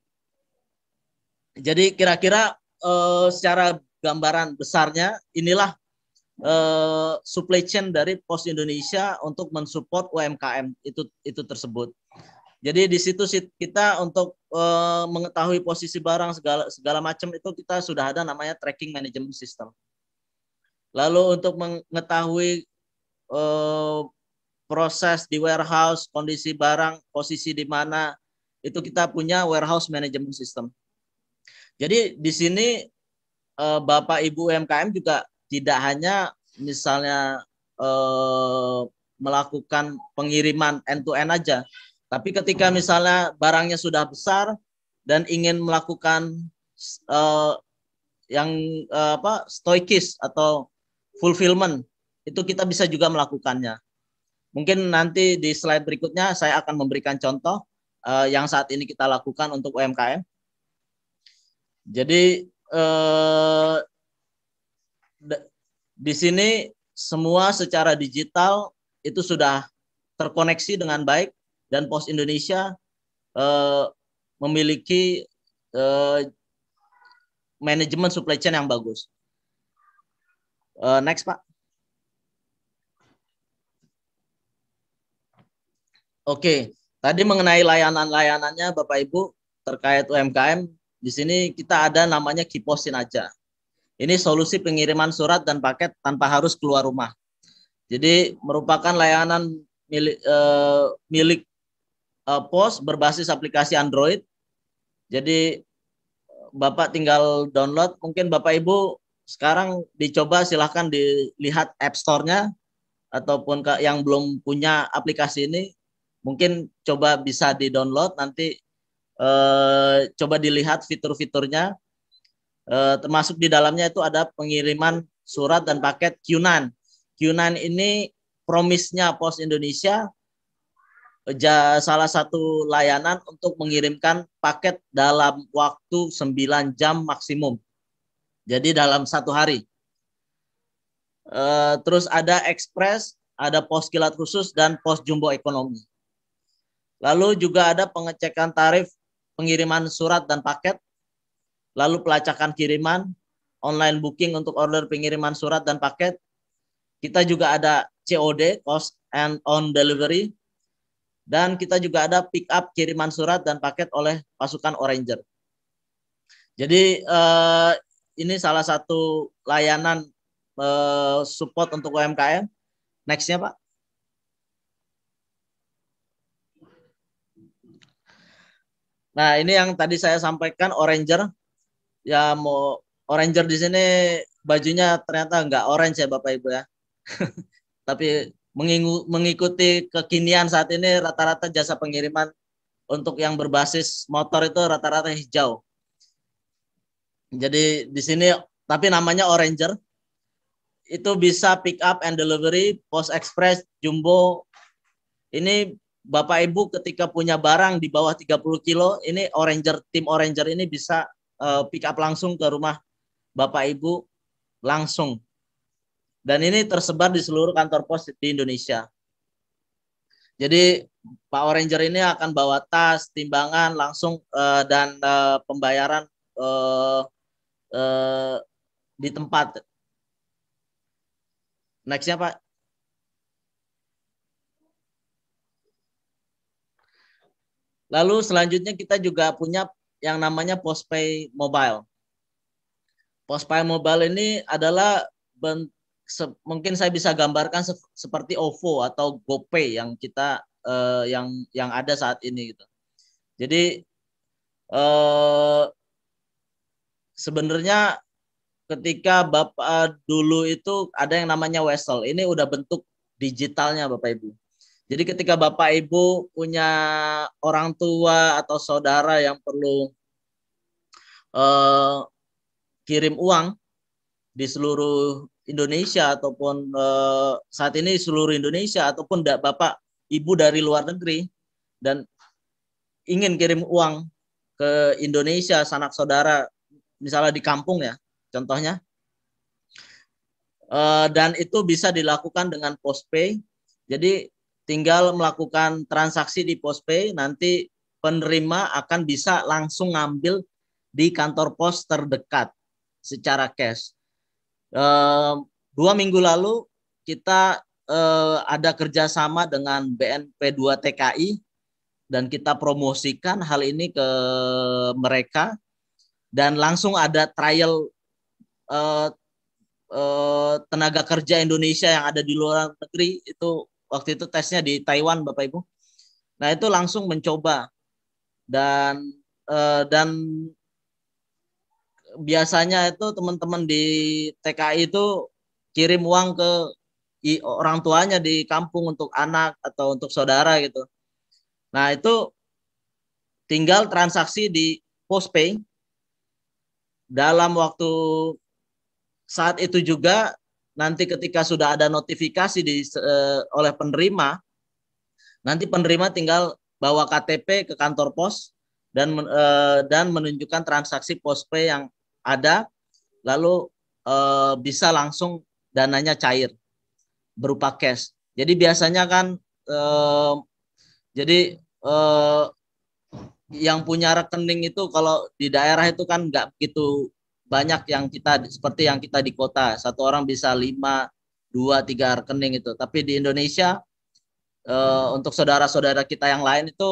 Jadi kira-kira eh, secara gambaran besarnya inilah eh, supply chain dari Pos Indonesia untuk mensupport UMKM itu itu tersebut. Jadi di situ kita untuk uh, mengetahui posisi barang segala segala macam itu kita sudah ada namanya tracking management system. Lalu untuk mengetahui uh, proses di warehouse, kondisi barang, posisi di mana, itu kita punya warehouse management system. Jadi di sini uh, Bapak Ibu UMKM juga tidak hanya misalnya uh, melakukan pengiriman end to end aja, tapi ketika misalnya barangnya sudah besar dan ingin melakukan uh, yang uh, apa stoikis atau fulfillment itu kita bisa juga melakukannya. Mungkin nanti di slide berikutnya saya akan memberikan contoh uh, yang saat ini kita lakukan untuk UMKM. Jadi uh, di sini semua secara digital itu sudah terkoneksi dengan baik dan Pos Indonesia eh, memiliki eh, manajemen supply chain yang bagus. Uh, next Pak. Oke, tadi mengenai layanan-layanannya Bapak Ibu terkait UMKM, di sini kita ada namanya Kiposin aja. Ini solusi pengiriman surat dan paket tanpa harus keluar rumah. Jadi merupakan layanan milik, eh, milik uh, POS berbasis aplikasi Android. Jadi Bapak tinggal download. Mungkin Bapak Ibu sekarang dicoba silahkan dilihat App Store-nya ataupun ke, yang belum punya aplikasi ini mungkin coba bisa di-download nanti eh, coba dilihat fitur-fiturnya eh, termasuk di dalamnya itu ada pengiriman surat dan paket Qnan. Qnan ini promisnya Pos Indonesia salah satu layanan untuk mengirimkan paket dalam waktu 9 jam maksimum. Jadi dalam satu hari. Eh, terus ada ekspres, ada pos kilat khusus dan pos jumbo ekonomi. Lalu juga ada pengecekan tarif pengiriman surat dan paket, lalu pelacakan kiriman, online booking untuk order pengiriman surat dan paket. Kita juga ada COD, cost and on delivery, dan kita juga ada pick up kiriman surat dan paket oleh pasukan Oranger. Jadi eh, ini salah satu layanan eh, support untuk UMKM. Nextnya Pak. Nah ini yang tadi saya sampaikan Oranger. Ya mau Oranger di sini bajunya ternyata nggak orange ya Bapak Ibu ya. *laughs* Tapi mengikuti kekinian saat ini rata-rata jasa pengiriman untuk yang berbasis motor itu rata-rata hijau. Jadi di sini tapi namanya Oranger itu bisa pick up and delivery, post express, jumbo. Ini Bapak Ibu ketika punya barang di bawah 30 kilo, ini Oranger tim Oranger ini bisa uh, pick up langsung ke rumah Bapak Ibu langsung dan ini tersebar di seluruh kantor pos di Indonesia. Jadi Pak Oranger ini akan bawa tas, timbangan langsung uh, dan uh, pembayaran uh, uh, di tempat. Nextnya Pak. Lalu selanjutnya kita juga punya yang namanya postpay mobile. Postpay mobile ini adalah bentuk se- mungkin saya bisa gambarkan se- seperti OVO atau GoPay yang kita uh, yang yang ada saat ini gitu. Jadi uh, sebenarnya ketika Bapak dulu itu ada yang namanya Wesel. Ini udah bentuk digitalnya Bapak Ibu. Jadi ketika Bapak Ibu punya orang tua atau saudara yang perlu uh, kirim uang di seluruh Indonesia ataupun uh, saat ini seluruh Indonesia ataupun da, bapak ibu dari luar negeri dan ingin kirim uang ke Indonesia sanak saudara misalnya di kampung ya contohnya uh, dan itu bisa dilakukan dengan postpay jadi tinggal melakukan transaksi di postpay nanti penerima akan bisa langsung ngambil di kantor pos terdekat secara cash dua minggu lalu kita uh, ada kerjasama dengan BNP2 TKI dan kita promosikan hal ini ke mereka dan langsung ada trial uh, uh, tenaga kerja Indonesia yang ada di luar negeri itu waktu itu tesnya di Taiwan Bapak Ibu. Nah itu langsung mencoba dan uh, dan biasanya itu teman-teman di TKI itu kirim uang ke orang tuanya di kampung untuk anak atau untuk saudara gitu. Nah, itu tinggal transaksi di postpay dalam waktu saat itu juga nanti ketika sudah ada notifikasi di eh, oleh penerima nanti penerima tinggal bawa KTP ke kantor pos dan eh, dan menunjukkan transaksi postpay yang ada lalu e, bisa langsung dananya cair berupa cash. Jadi biasanya kan e, jadi e, yang punya rekening itu kalau di daerah itu kan nggak begitu banyak yang kita seperti yang kita di kota satu orang bisa lima dua tiga rekening itu tapi di Indonesia e, untuk saudara-saudara kita yang lain itu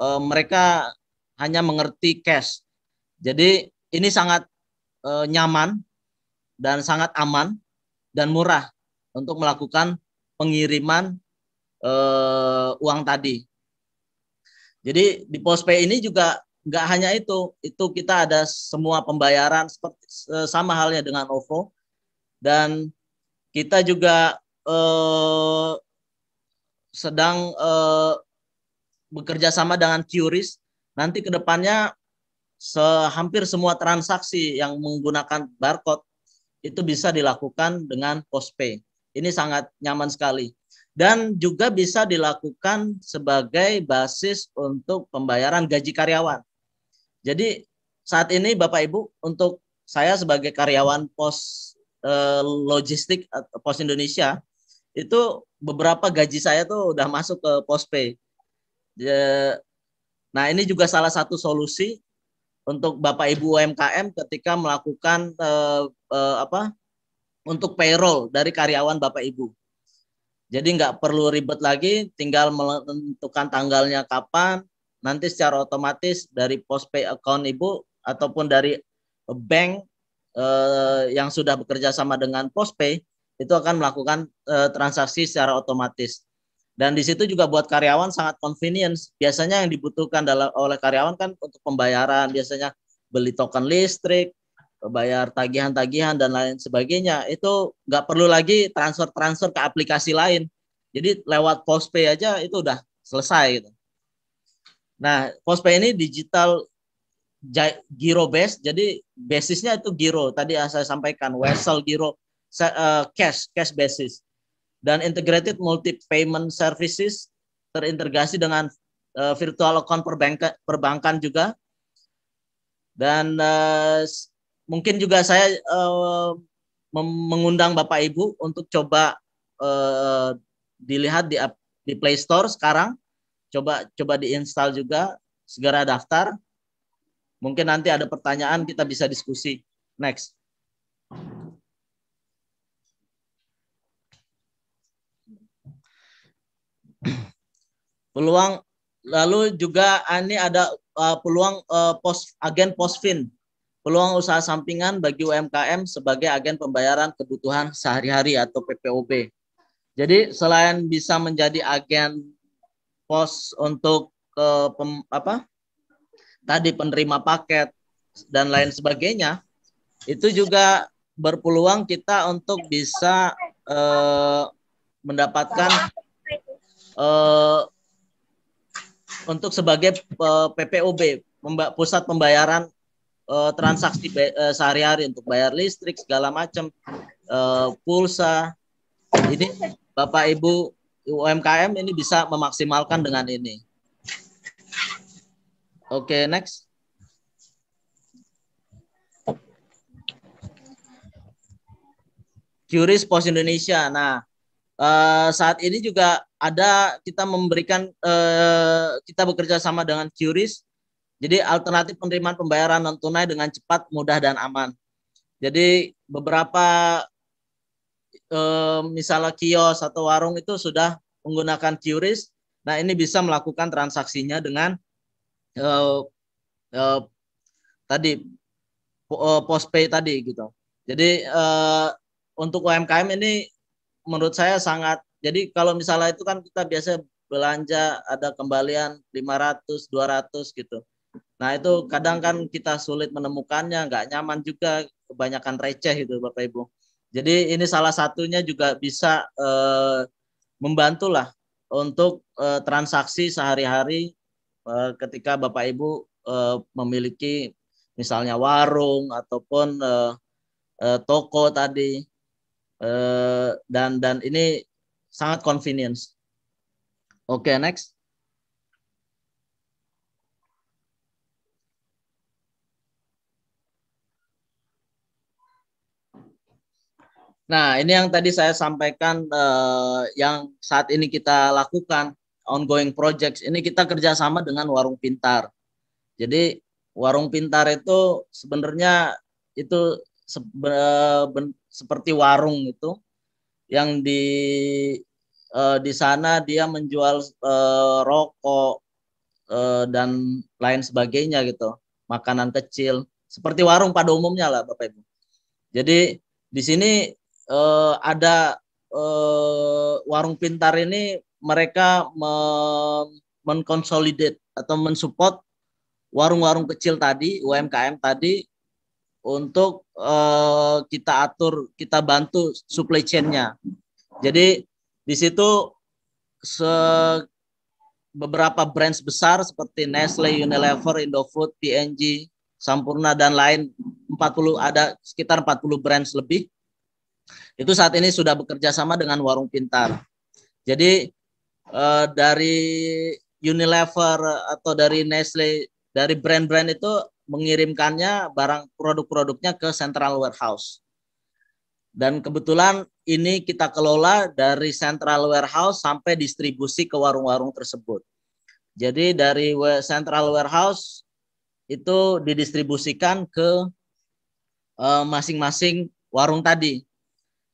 e, mereka hanya mengerti cash jadi ini sangat Eh, nyaman dan sangat aman dan murah untuk melakukan pengiriman eh, uang tadi. Jadi di POSPay ini juga nggak hanya itu, itu kita ada semua pembayaran seperti eh, sama halnya dengan OVO dan kita juga sedang bekerja sama dengan Curis. Nanti kedepannya se hampir semua transaksi yang menggunakan barcode itu bisa dilakukan dengan postpay. Ini sangat nyaman sekali. Dan juga bisa dilakukan sebagai basis untuk pembayaran gaji karyawan. Jadi saat ini Bapak Ibu untuk saya sebagai karyawan pos eh, logistik pos Indonesia itu beberapa gaji saya tuh udah masuk ke pospay. Nah ini juga salah satu solusi untuk Bapak Ibu UMKM ketika melakukan uh, uh, apa untuk payroll dari karyawan Bapak Ibu. Jadi nggak perlu ribet lagi, tinggal menentukan tanggalnya kapan, nanti secara otomatis dari post pay account Ibu ataupun dari bank uh, yang sudah bekerja sama dengan post pay itu akan melakukan uh, transaksi secara otomatis. Dan di situ juga buat karyawan sangat convenience. Biasanya yang dibutuhkan dalam oleh karyawan kan untuk pembayaran biasanya beli token listrik, bayar tagihan-tagihan dan lain sebagainya. Itu nggak perlu lagi transfer-transfer ke aplikasi lain. Jadi lewat postpay aja itu udah selesai gitu. Nah, postpay ini digital giro base, jadi basisnya itu giro. Tadi saya sampaikan wesel giro eh, cash cash basis dan integrated multi payment services terintegrasi dengan uh, virtual account perbankan, perbankan juga dan uh, mungkin juga saya uh, mengundang Bapak Ibu untuk coba uh, dilihat di di Play Store sekarang coba coba diinstal juga segera daftar mungkin nanti ada pertanyaan kita bisa diskusi next peluang lalu juga ini ada uh, peluang uh, pos agen posfin peluang usaha sampingan bagi UMKM sebagai agen pembayaran kebutuhan sehari-hari atau PPOB. Jadi selain bisa menjadi agen pos untuk ke uh, pem, apa tadi penerima paket dan lain sebagainya, itu juga berpeluang kita untuk bisa eh, mendapatkan eh, untuk sebagai uh, eh, PPOB pemba pusat pembayaran uh, transaksi uh, sehari-hari untuk bayar listrik segala macam uh, pulsa ini Bapak Ibu UMKM ini bisa memaksimalkan dengan ini. Oke, okay, next. Juris Pos Indonesia. Nah, uh, saat ini juga ada kita memberikan eh, kita bekerja sama dengan Curis. Jadi alternatif penerimaan pembayaran non tunai dengan cepat, mudah dan aman. Jadi beberapa eh, misalnya kios atau warung itu sudah menggunakan Curis. Nah, ini bisa melakukan transaksinya dengan eh, eh, tadi eh, postpay tadi gitu. Jadi eh, untuk UMKM ini menurut saya sangat jadi kalau misalnya itu kan kita biasa belanja ada kembalian 500, 200 gitu. Nah itu kadang kan kita sulit menemukannya, nggak nyaman juga kebanyakan receh itu Bapak Ibu. Jadi ini salah satunya juga bisa eh, membantulah untuk eh, transaksi sehari-hari eh, ketika Bapak Ibu eh, memiliki misalnya warung ataupun eh, eh, toko tadi eh, dan dan ini sangat convenience. Oke, okay, next. Nah, ini yang tadi saya sampaikan eh, yang saat ini kita lakukan ongoing projects. Ini kita kerjasama dengan Warung Pintar. Jadi Warung Pintar itu sebenarnya itu sebe seperti warung itu yang di uh, di sana dia menjual uh, rokok uh, dan lain sebagainya gitu, makanan kecil seperti warung pada umumnya lah Bapak Ibu. Jadi di sini uh, ada uh, warung pintar ini mereka me mengkonsolidate atau mensupport warung-warung kecil tadi, UMKM tadi untuk Eh, kita atur, kita bantu supply chain-nya. Jadi di situ se beberapa brand besar seperti Nestle, Unilever, Indofood, PNG, Sampurna dan lain 40 ada sekitar 40 brand lebih. Itu saat ini sudah bekerja sama dengan Warung Pintar. Jadi eh, dari Unilever atau dari Nestle, dari brand-brand itu mengirimkannya barang produk-produknya ke central warehouse. Dan kebetulan ini kita kelola dari central warehouse sampai distribusi ke warung-warung tersebut. Jadi dari central warehouse itu didistribusikan ke eh, masing-masing uh, warung tadi.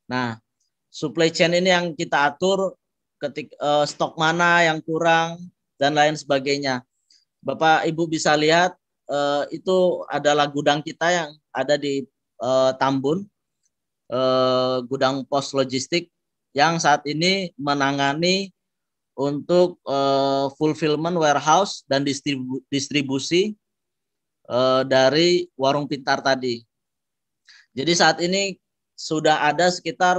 Nah, supply chain ini yang kita atur ketik uh, stok mana yang kurang dan lain sebagainya. Bapak Ibu bisa lihat uh, itu adalah gudang kita yang ada di uh, Tambun, uh, gudang pos logistik yang saat ini menangani untuk uh, fulfillment warehouse dan distribu distribusi uh, dari warung pintar tadi. Jadi saat ini sudah ada sekitar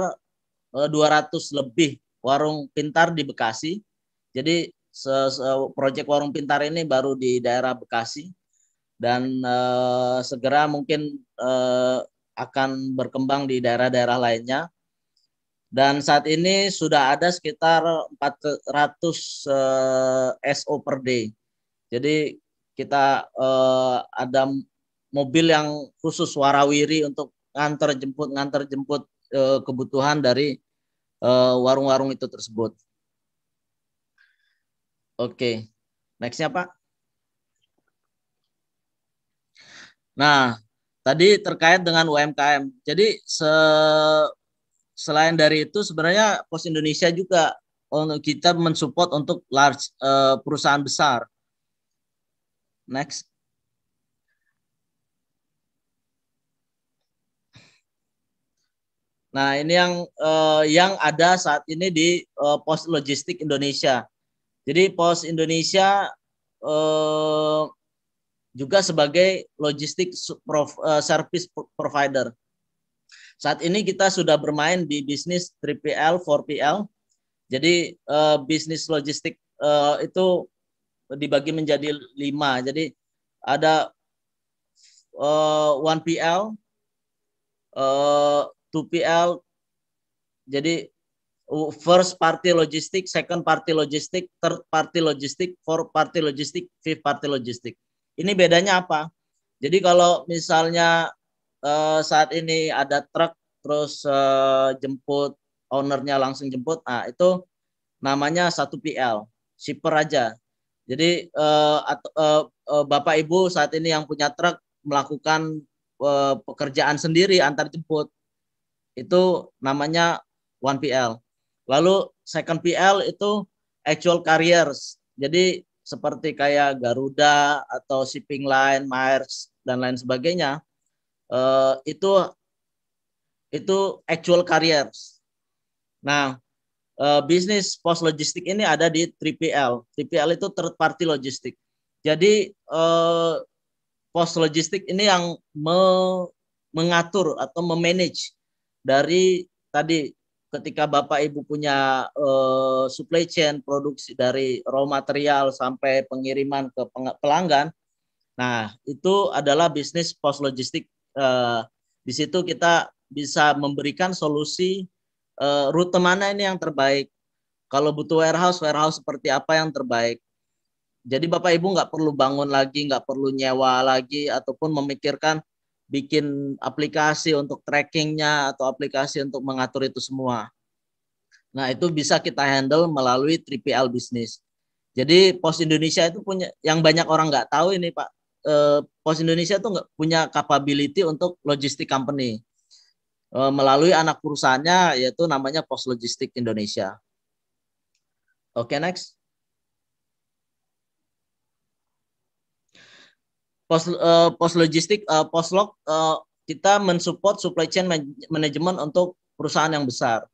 uh, 200 lebih warung pintar di Bekasi. Jadi proyek warung pintar ini baru di daerah Bekasi dan uh, segera mungkin uh, akan berkembang di daerah-daerah lainnya. Dan saat ini sudah ada sekitar 400 uh, SO per day. Jadi kita uh, ada mobil yang khusus warawiri untuk nganter jemput nganter jemput uh, kebutuhan dari warung-warung uh, itu tersebut. Oke, okay. nextnya Pak. Nah, tadi terkait dengan UMKM. Jadi se selain dari itu sebenarnya Pos Indonesia juga untuk kita mensupport untuk large uh, perusahaan besar. Next. Nah, ini yang uh, yang ada saat ini di uh, Pos Logistik Indonesia. Jadi Pos Indonesia uh, juga sebagai logistik prof, uh, service provider. Saat ini kita sudah bermain di bisnis 3PL, 4PL. Jadi uh, bisnis logistik uh, itu dibagi menjadi lima. Jadi ada uh, 1PL, uh, 2PL, jadi first party logistik, second party logistik, third party logistik, fourth party logistik, fifth party logistik. Ini bedanya apa? Jadi kalau misalnya uh, saat ini ada truk terus uh, jemput ownernya langsung jemput, ah itu namanya satu PL, shipper aja. Jadi eh, uh, uh, bapak ibu saat ini yang punya truk melakukan uh, pekerjaan sendiri antar jemput itu namanya one pl Lalu second PL itu actual carriers. Jadi seperti kayak Garuda atau shipping line, Myers dan lain sebagainya, uh, itu itu actual carriers. Nah, uh, bisnis pos logistik ini ada di 3PL. 3PL itu third party logistik. Jadi uh, pos logistik ini yang me mengatur atau memanage dari tadi ketika Bapak Ibu punya uh, supply chain produksi dari raw material sampai pengiriman ke pelanggan. Nah, itu adalah bisnis pos logistik. Uh, di situ kita bisa memberikan solusi uh, rute mana ini yang terbaik. Kalau butuh warehouse, warehouse seperti apa yang terbaik. Jadi Bapak Ibu nggak perlu bangun lagi, nggak perlu nyewa lagi, ataupun memikirkan bikin aplikasi untuk trackingnya atau aplikasi untuk mengatur itu semua. Nah itu bisa kita handle melalui 3PL bisnis. Jadi Pos Indonesia itu punya yang banyak orang nggak tahu ini Pak. Eh, Pos Indonesia itu nggak punya capability untuk logistik company eh, melalui anak perusahaannya yaitu namanya Pos Logistik Indonesia. Oke okay, next. pos uh, pos logistik uh, pos log uh, kita mensupport supply chain manajemen untuk perusahaan yang besar.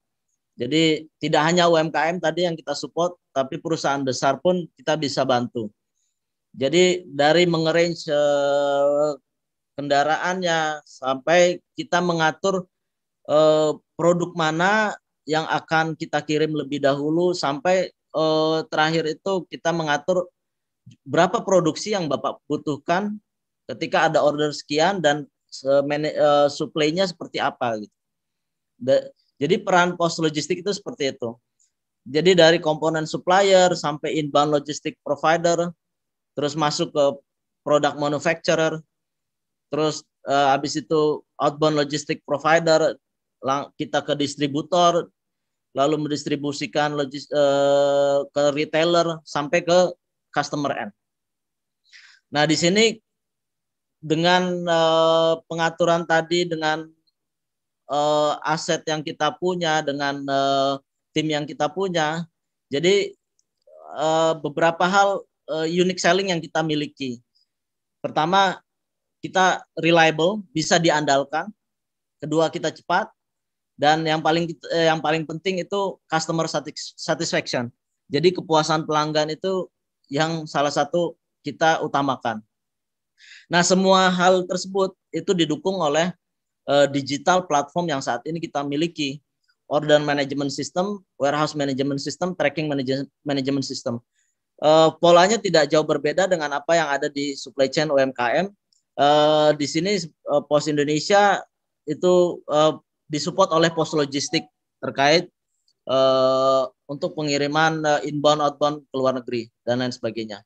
Jadi tidak hanya UMKM tadi yang kita support, tapi perusahaan besar pun kita bisa bantu. Jadi dari mengarrange uh, kendaraannya sampai kita mengatur uh, produk mana yang akan kita kirim lebih dahulu sampai uh, terakhir itu kita mengatur berapa produksi yang Bapak butuhkan ketika ada order sekian dan uh, supply-nya seperti apa gitu. jadi peran pos logistik itu seperti itu. Jadi dari komponen supplier sampai inbound logistik provider, terus masuk ke product manufacturer, terus uh, habis itu outbound logistik provider, kita ke distributor, lalu mendistribusikan logis, uh, ke retailer sampai ke customer end. Nah di sini dengan uh, pengaturan tadi dengan uh, aset yang kita punya dengan uh, tim yang kita punya jadi uh, beberapa hal uh, unique selling yang kita miliki pertama kita reliable bisa diandalkan kedua kita cepat dan yang paling eh, yang paling penting itu customer satisfaction jadi kepuasan pelanggan itu yang salah satu kita utamakan Nah, semua hal tersebut itu didukung oleh uh, digital platform yang saat ini kita miliki. Order management system, warehouse management system, tracking management system. Uh, polanya tidak jauh berbeda dengan apa yang ada di supply chain UMKM. Uh, eh, di sini uh, Pos Indonesia itu uh, disupport oleh pos logistik terkait uh, untuk pengiriman uh, inbound outbound ke luar negeri dan lain sebagainya.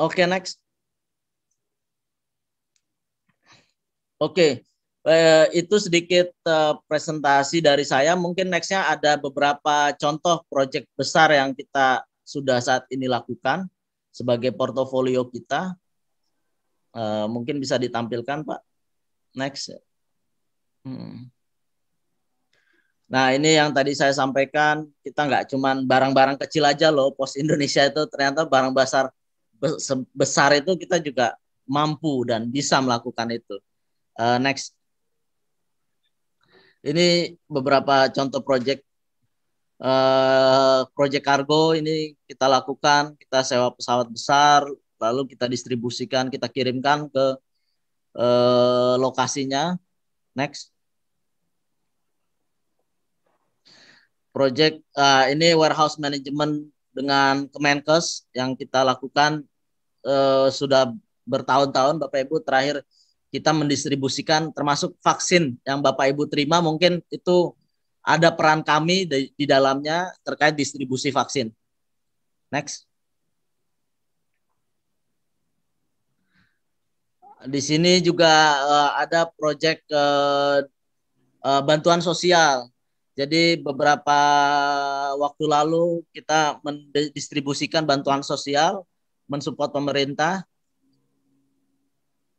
Oke, okay, next. Oke, okay. eh, itu sedikit eh, presentasi dari saya. Mungkin nextnya ada beberapa contoh proyek besar yang kita sudah saat ini lakukan sebagai portofolio kita. Eh, mungkin bisa ditampilkan, Pak. Next. Hmm. Nah ini yang tadi saya sampaikan, kita nggak cuma barang-barang kecil aja loh, pos Indonesia itu ternyata barang besar besar itu kita juga mampu dan bisa melakukan itu. Uh, next. Ini beberapa contoh project uh, project kargo ini kita lakukan, kita sewa pesawat besar, lalu kita distribusikan, kita kirimkan ke uh, lokasinya. Next. Project uh, ini warehouse management dengan Kemenkes yang kita lakukan uh, sudah bertahun-tahun Bapak Ibu terakhir kita mendistribusikan termasuk vaksin yang Bapak Ibu terima mungkin itu ada peran kami di, di dalamnya terkait distribusi vaksin. Next. Di sini juga uh, ada proyek uh, eh, uh, eh, bantuan sosial. Jadi beberapa waktu lalu kita mendistribusikan bantuan sosial mensupport pemerintah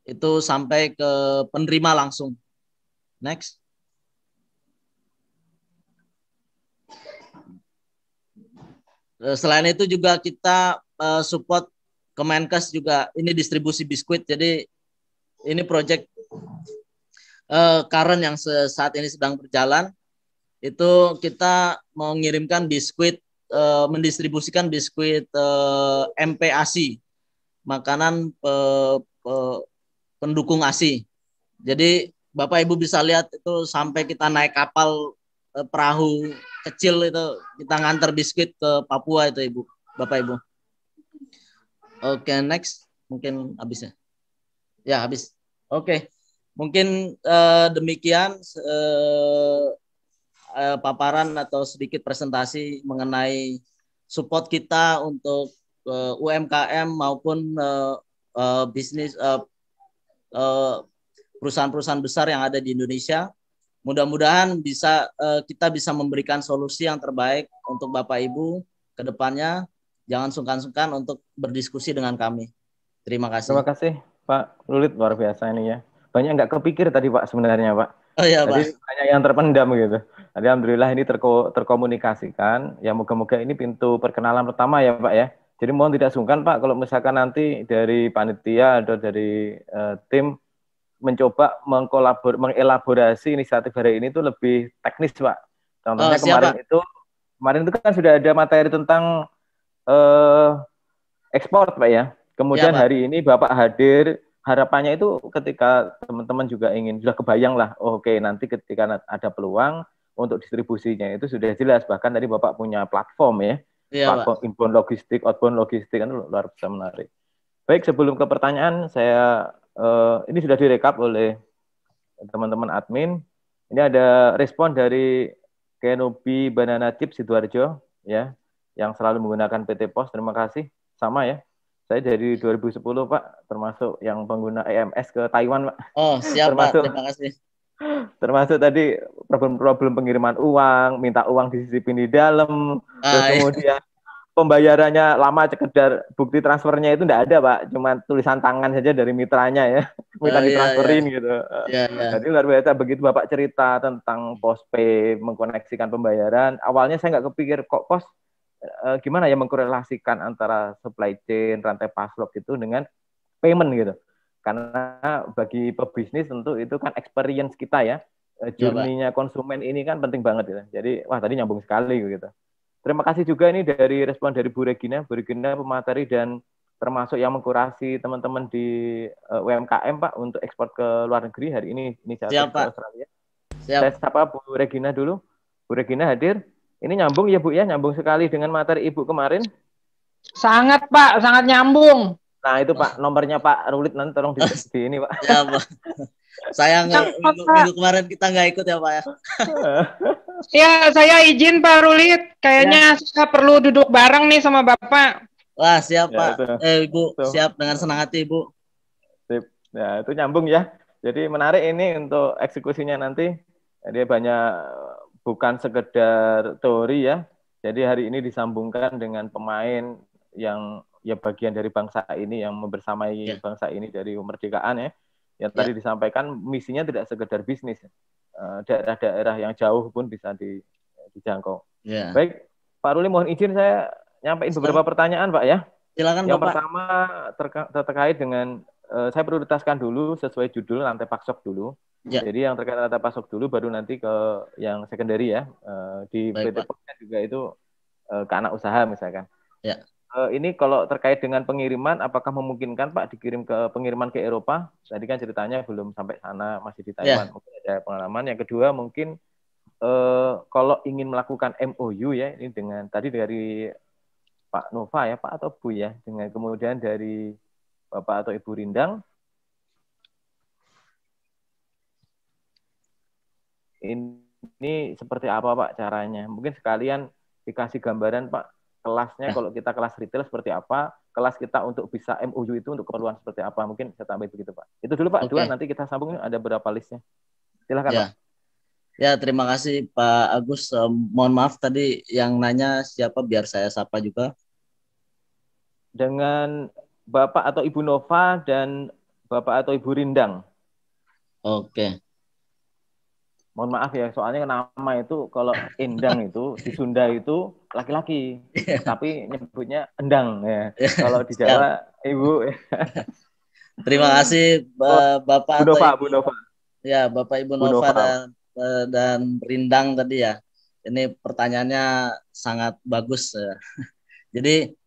itu sampai ke penerima langsung. Next. Eh, selain itu juga kita eh, support Kemenkes juga ini distribusi biskuit. Jadi ini project eh, current yang saat ini sedang berjalan itu kita mengirimkan biskuit mendistribusikan biskuit MPAC MPASI makanan pendukung ASI. Jadi Bapak Ibu bisa lihat itu sampai kita naik kapal eh, perahu kecil itu kita nganter biskuit ke Papua itu Ibu, Bapak Ibu. Oke, okay, next mungkin habis ya. Ya, habis. Oke. Okay. Mungkin uh, demikian uh, uh, paparan atau sedikit presentasi mengenai support kita untuk uh, UMKM maupun uh, uh, bisnis uh, Eh, perusahaan-perusahaan besar yang ada di Indonesia. Mudah-mudahan bisa uh, kita bisa memberikan solusi yang terbaik untuk Bapak Ibu ke depannya. Jangan sungkan-sungkan untuk berdiskusi dengan kami. Terima kasih. Terima kasih Pak Lulit luar biasa ini ya. Banyak nggak kepikir tadi Pak sebenarnya Pak. Oh iya Pak. banyak yang terpendam gitu. alhamdulillah ini terko terkomunikasikan. Ya moga-moga ini pintu perkenalan pertama ya Pak ya. Jadi mohon tidak sungkan Pak kalau misalkan nanti dari panitia atau dari uh, tim mencoba mengkolabor mengelaborasi inisiatif hari ini itu lebih teknis Pak. Contohnya oh, kemarin siapa? itu kemarin itu kan sudah ada materi tentang uh, ekspor Pak ya. Kemudian ya, hari ini Bapak hadir harapannya itu ketika teman-teman juga ingin sudah kebayang lah oh, oke okay, nanti ketika ada peluang untuk distribusinya itu sudah jelas bahkan tadi Bapak punya platform ya Iya, Pak. Inbound logistik, outbound logistik kan luar biasa menarik. Baik, sebelum ke pertanyaan, saya uh, ini sudah direkap oleh teman-teman admin. Ini ada respon dari Kenobi Banana Chip Sidoarjo ya, yang selalu menggunakan PT Pos. Terima kasih. Sama ya. Saya dari 2010 Pak, termasuk yang pengguna EMS ke Taiwan Pak. Oh siap termasuk, Pak, terima kasih. Termasuk tadi problem-problem pengiriman uang, minta uang sisi di dalam, ah, terus iya. kemudian pembayarannya lama sekedar bukti transfernya itu enggak ada, Pak. Cuma tulisan tangan saja dari mitranya ya. Ah, minta ah, ditransferin iya, gitu. Iya, iya. Jadi luar biasa begitu Bapak cerita tentang P mengkoneksikan pembayaran, awalnya saya nggak kepikir kok pos e, eh, gimana ya mengkorelasikan antara supply chain rantai paslok itu dengan payment gitu. Karena bagi pebisnis tentu itu kan experience kita ya. Eh, iya, jurninya nya konsumen ini kan penting banget gitu. Jadi wah tadi nyambung sekali gitu. Terima kasih juga ini dari respon dari Bu Regina, Bu Regina pemateri dan termasuk yang mengkurasi teman-teman di eh, UMKM Pak untuk ekspor ke luar negeri hari ini ini saya Siap, Pak. Australia. Siap. Saya sapa Bu Regina dulu. Bu Regina hadir. Ini nyambung ya Bu ya, nyambung sekali dengan materi Ibu kemarin. Sangat Pak, sangat nyambung. Nah itu Pak nomornya Pak Rulit nanti tolong di, di ini Pak. *laughs* Ya Pak. Saya nggak minggu, kemarin kita nggak ikut ya Pak ya. *laughs* ya saya izin Pak Rulit, kayaknya ya. saya perlu duduk bareng nih sama Bapak. Wah siap ya, Pak, ya, eh Ibu itu. siap dengan senang hati Ibu. Sip. Ya itu nyambung ya. Jadi menarik ini untuk eksekusinya nanti. Dia banyak bukan sekedar teori ya. Jadi hari ini disambungkan dengan pemain yang ya bagian dari bangsa ini yang membersamai yeah. bangsa ini dari kemerdekaan ya. Yang yeah. tadi disampaikan misinya tidak sekedar bisnis. Eh, daerah-daerah yang jauh pun bisa di, dijangkau. Yeah. Baik, Pak Ruli mohon izin saya nyampaikan beberapa pertanyaan Pak ya. Silakan Yang Bapak. pertama ter terkait dengan uh, saya prioritaskan dulu sesuai judul lantai pasok dulu. Ya. Jadi yang terkait lantai pasok dulu baru nanti ke yang secondary ya. Eh, di Baik, PT juga itu ke anak usaha misalkan. Ya. Eh, ini kalau terkait dengan pengiriman, apakah memungkinkan Pak dikirim ke pengiriman ke Eropa? Tadi kan ceritanya belum sampai sana, masih di ya. Taiwan. Yeah. Mungkin ada pengalaman. Yang kedua mungkin uh, kalau ingin melakukan MOU ya, ini dengan tadi dari Pak Nova ya, Pak atau Bu ya, dengan kemudian dari Bapak atau Ibu Rindang. Ini, ini seperti apa Pak caranya? Mungkin sekalian dikasih gambaran Pak kelasnya nah. kalau kita kelas retail seperti apa, kelas kita untuk bisa MOU itu untuk keperluan seperti apa. Mungkin saya tambah begitu, Pak. Itu dulu, Pak. Okay. Dua, nanti kita sambung ada berapa listnya. Silakan, ya. Pak. Ya, terima kasih Pak Agus. Um, mohon maaf tadi yang nanya siapa biar saya sapa juga. Dengan Bapak atau Ibu Nova dan Bapak atau Ibu Rindang. Oke mohon maaf ya soalnya nama itu kalau endang itu di Sunda itu laki-laki yeah. tapi nyebutnya endang ya yeah. kalau di Jawa yeah. ibu terima kasih bapak Bu Nova, Bu Nova. ya bapak ibu Nova, Nova. Dan, eh, dan Rindang tadi ya ini pertanyaannya sangat bagus ya. *laughs* jadi